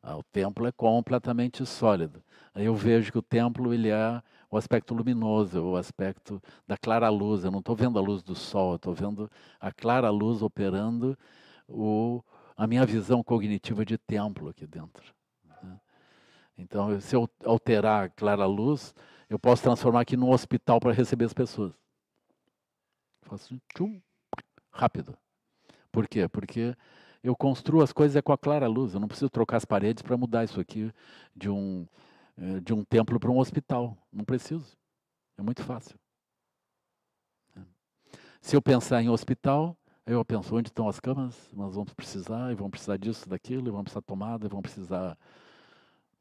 Ah, o templo é completamente sólido. Aí eu vejo que o templo ele é o aspecto luminoso, o aspecto da clara luz. Eu não estou vendo a luz do sol, eu estou vendo a clara luz operando o, a minha visão cognitiva de templo aqui dentro. Então, se eu alterar a clara luz, eu posso transformar aqui num hospital para receber as pessoas. faço um tchum, rápido. Por quê? Porque eu construo as coisas é com a clara luz. Eu não preciso trocar as paredes para mudar isso aqui de um, eh, de um templo para um hospital. Não preciso. É muito fácil. É. Se eu pensar em hospital, eu penso onde estão as camas, nós vamos precisar, e vão precisar disso, daquilo, e vão precisar tomada, e vão precisar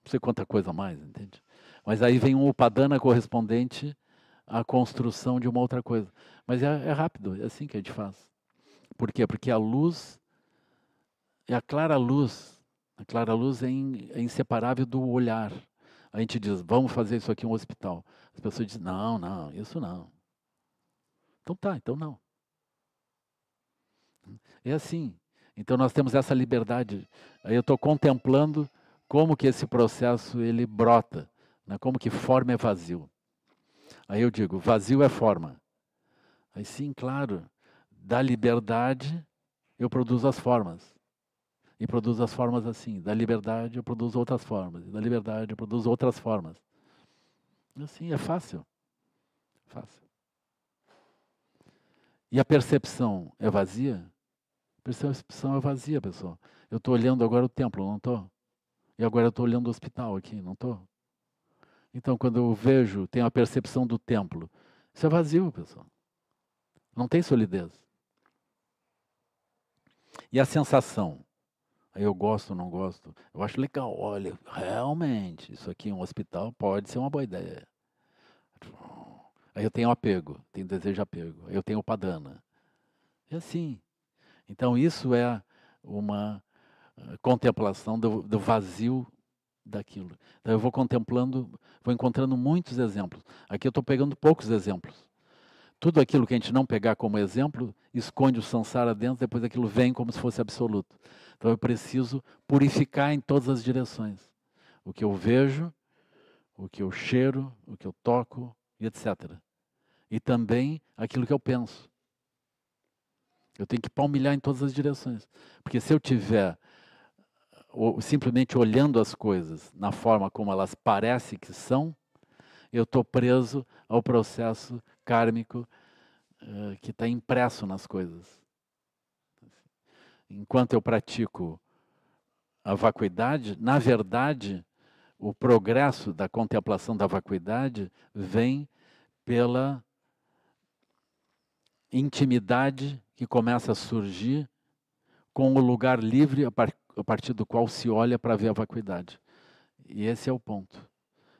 não sei quanta coisa mais, entende? Mas aí vem um upadana correspondente à construção de uma outra coisa. Mas é, é rápido, é assim que a gente faz. Por quê? Porque a luz é a clara luz. A clara luz é, in, é inseparável do olhar. A gente diz, vamos fazer isso aqui um hospital. As pessoas dizem, não, não, isso não. Então tá, então não. É assim. Então nós temos essa liberdade. Aí eu estou contemplando como que esse processo ele brota, né? como que forma é vazio. Aí eu digo, vazio é forma. Aí sim, claro, da liberdade eu produzo as formas. E produzo as formas assim. Da liberdade eu produzo outras formas. E da liberdade eu produzo outras formas. Assim, é fácil. Fácil. E a percepção é vazia? A percepção é vazia, pessoal. Eu estou olhando agora o templo, não estou? E agora eu estou olhando o hospital aqui, não estou? Então, quando eu vejo, tenho a percepção do templo. Isso é vazio, pessoal. Não tem solidez. E a sensação? Eu gosto, não gosto. Eu acho legal. Olha, realmente, isso aqui, um hospital, pode ser uma boa ideia. Aí eu tenho apego, tenho desejo apego. Eu tenho padana. É assim. Então, isso é uma contemplação do, do vazio daquilo. Então eu vou contemplando, vou encontrando muitos exemplos. Aqui eu estou pegando poucos exemplos. Tudo aquilo que a gente não pegar como exemplo, esconde o sansara dentro, depois aquilo vem como se fosse absoluto. Então eu preciso purificar em todas as direções. O que eu vejo, o que eu cheiro, o que eu toco, e etc. E também aquilo que eu penso. Eu tenho que palmilhar em todas as direções. Porque se eu tiver simplesmente olhando as coisas na forma como elas parecem que são, eu estou preso ao processo kármico eh, que está impresso nas coisas. Enquanto eu pratico a vacuidade, na verdade, o progresso da contemplação da vacuidade vem pela intimidade que começa a surgir com o lugar livre a, partir a partir do qual se olha para ver a vacuidade. E esse é o ponto.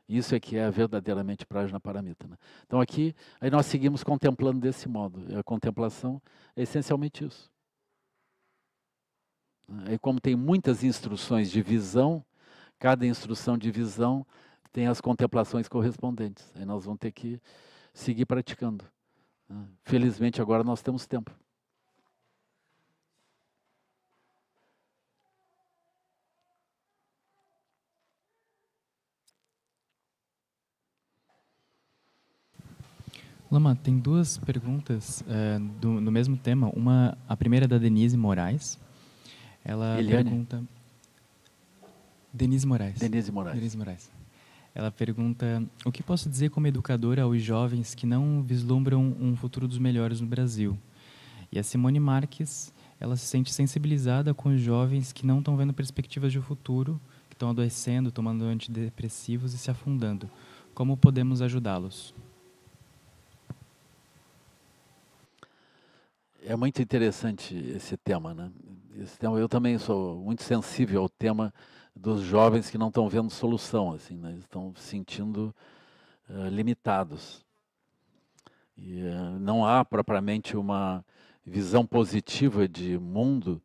Isso é que é verdadeiramente prajna paramita. Né? Então aqui, aí nós seguimos contemplando desse modo. E a contemplação é essencialmente isso. E como tem muitas instruções de visão, cada instrução de visão tem as contemplações correspondentes. Aí nós vamos ter que seguir praticando. Né? Felizmente agora nós temos tempo. Lama, tem duas perguntas é, do, no mesmo tema. Uma, a primeira é da Denise Moraes. Ela Eliane? pergunta. Denise Moraes. Denise Moraes. Denise Moraes. Ela pergunta: O que posso dizer como educadora aos jovens que não vislumbram um futuro dos melhores no Brasil? E a Simone Marques, ela se sente sensibilizada com os jovens que não estão vendo perspectivas de futuro, que estão adoecendo, tomando antidepressivos e se afundando. Como podemos ajudá-los? É muito interessante esse tema, né? Esse tema, eu também sou muito sensível ao tema dos jovens que não estão vendo solução, assim, né? estão se sentindo uh, limitados. E uh, não há propriamente uma visão positiva de mundo,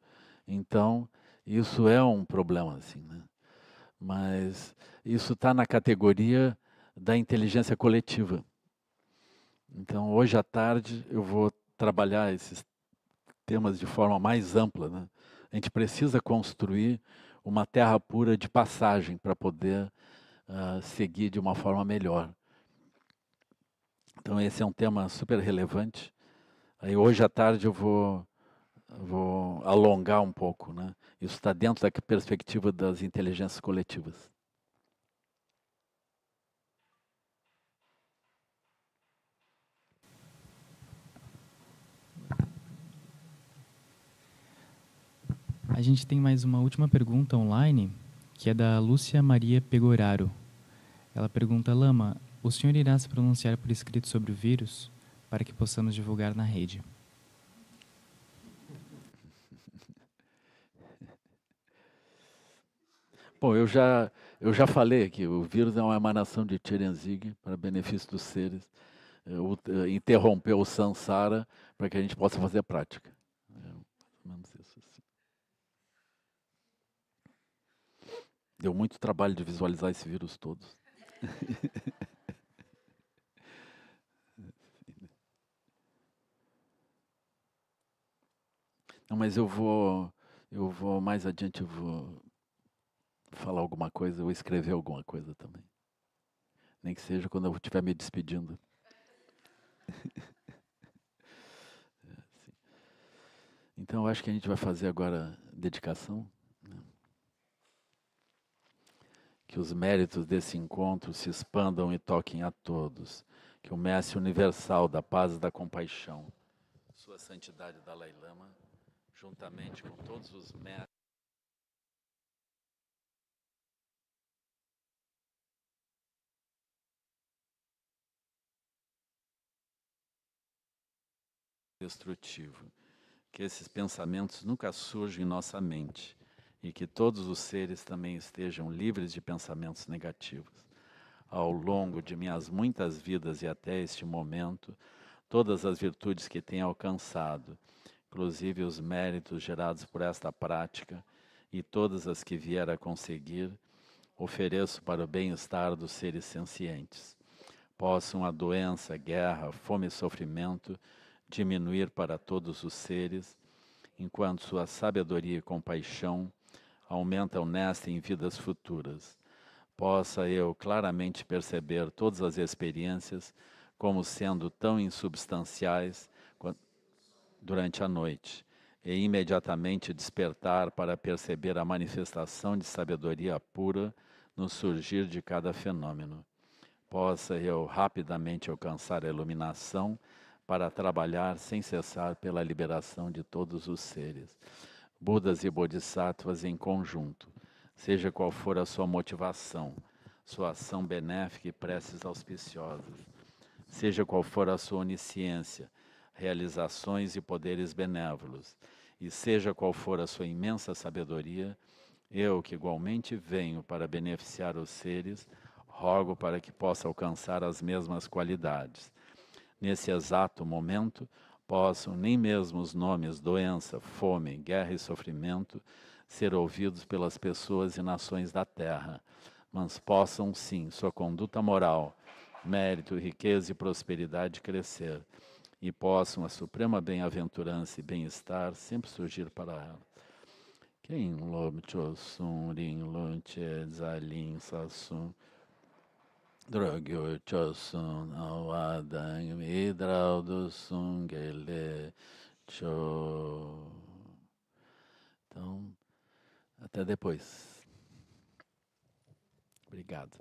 então isso é um problema, assim, né? Mas isso está na categoria da inteligência coletiva. Então, hoje à tarde, eu vou trabalhar esses temas de forma mais ampla. Né? A gente precisa construir uma terra pura de passagem para poder uh, seguir de uma forma melhor. Então, esse é um tema super relevante. Aí, hoje à tarde, eu vou, vou alongar um pouco. Né? Isso está dentro da perspectiva das inteligências coletivas. A gente tem mais uma última pergunta online, que é da Lúcia Maria Pegoraro. Ela pergunta, Lama, o senhor irá se pronunciar por escrito sobre o vírus para que possamos divulgar na rede? <laughs> Bom, eu já, eu já falei que o vírus é uma emanação de Tirenzig para benefício dos seres. Eu, eh, eu, interrompeu o eh, Sansara para que a gente possa fazer a prática. É, menos isso, assim. Deu muito trabalho de visualizar esse vírus todos. <laughs> Não, mas eu vou, eu vou mais adiante eu vou falar alguma coisa ou escrever alguma coisa também. Nem que seja quando eu estiver me despedindo. <laughs> É, então, eu acho que a gente vai fazer agora dedicação. que os méritos desse encontro se expandam e toquem a todos, que o mestre universal da paz e da compaixão, sua santidade Dalai Lama, juntamente com todos os mestres destrutivo, que esses pensamentos nunca surjam em nossa mente e que todos os seres também estejam livres de pensamentos negativos. Ao longo de minhas muitas vidas e até este momento, todas as virtudes que tenho alcançado, inclusive os méritos gerados por esta prática e todas as que vier a conseguir, ofereço para o bem-estar dos seres sencientes. Possam a doença, guerra, fome e sofrimento diminuir para todos os seres, enquanto sua sabedoria e compaixão aumentam nesta em vidas futuras. Possa eu claramente perceber todas as experiências como sendo tão insubstanciais durante a noite, e imediatamente despertar para perceber a manifestação de sabedoria pura no surgir de cada fenômeno. Possa eu rapidamente alcançar a iluminação para trabalhar sem cessar pela liberação de todos os seres. Budas e Bodhisattvas em conjunto, seja qual for a sua motivação, sua ação benéfica e preces auspiciosas, seja qual for a sua onisciência, realizações e poderes benévolos, e seja qual for a sua imensa sabedoria, eu, que igualmente venho para beneficiar os seres, rogo para que possa alcançar as mesmas qualidades. Nesse exato momento, possam nem mesmo os nomes doença, fome, guerra e sofrimento ser ouvidos pelas pessoas e nações da terra, mas possam sim sua conduta moral, mérito, riqueza e prosperidade crescer, e possam a suprema bem-aventurança e bem-estar sempre surgir para ela. Quem lobe chosum, rin, lunche, zalim, sassum. Dragyochosun awadang hidraudosum sungele cho. Então, até depois. Obrigado.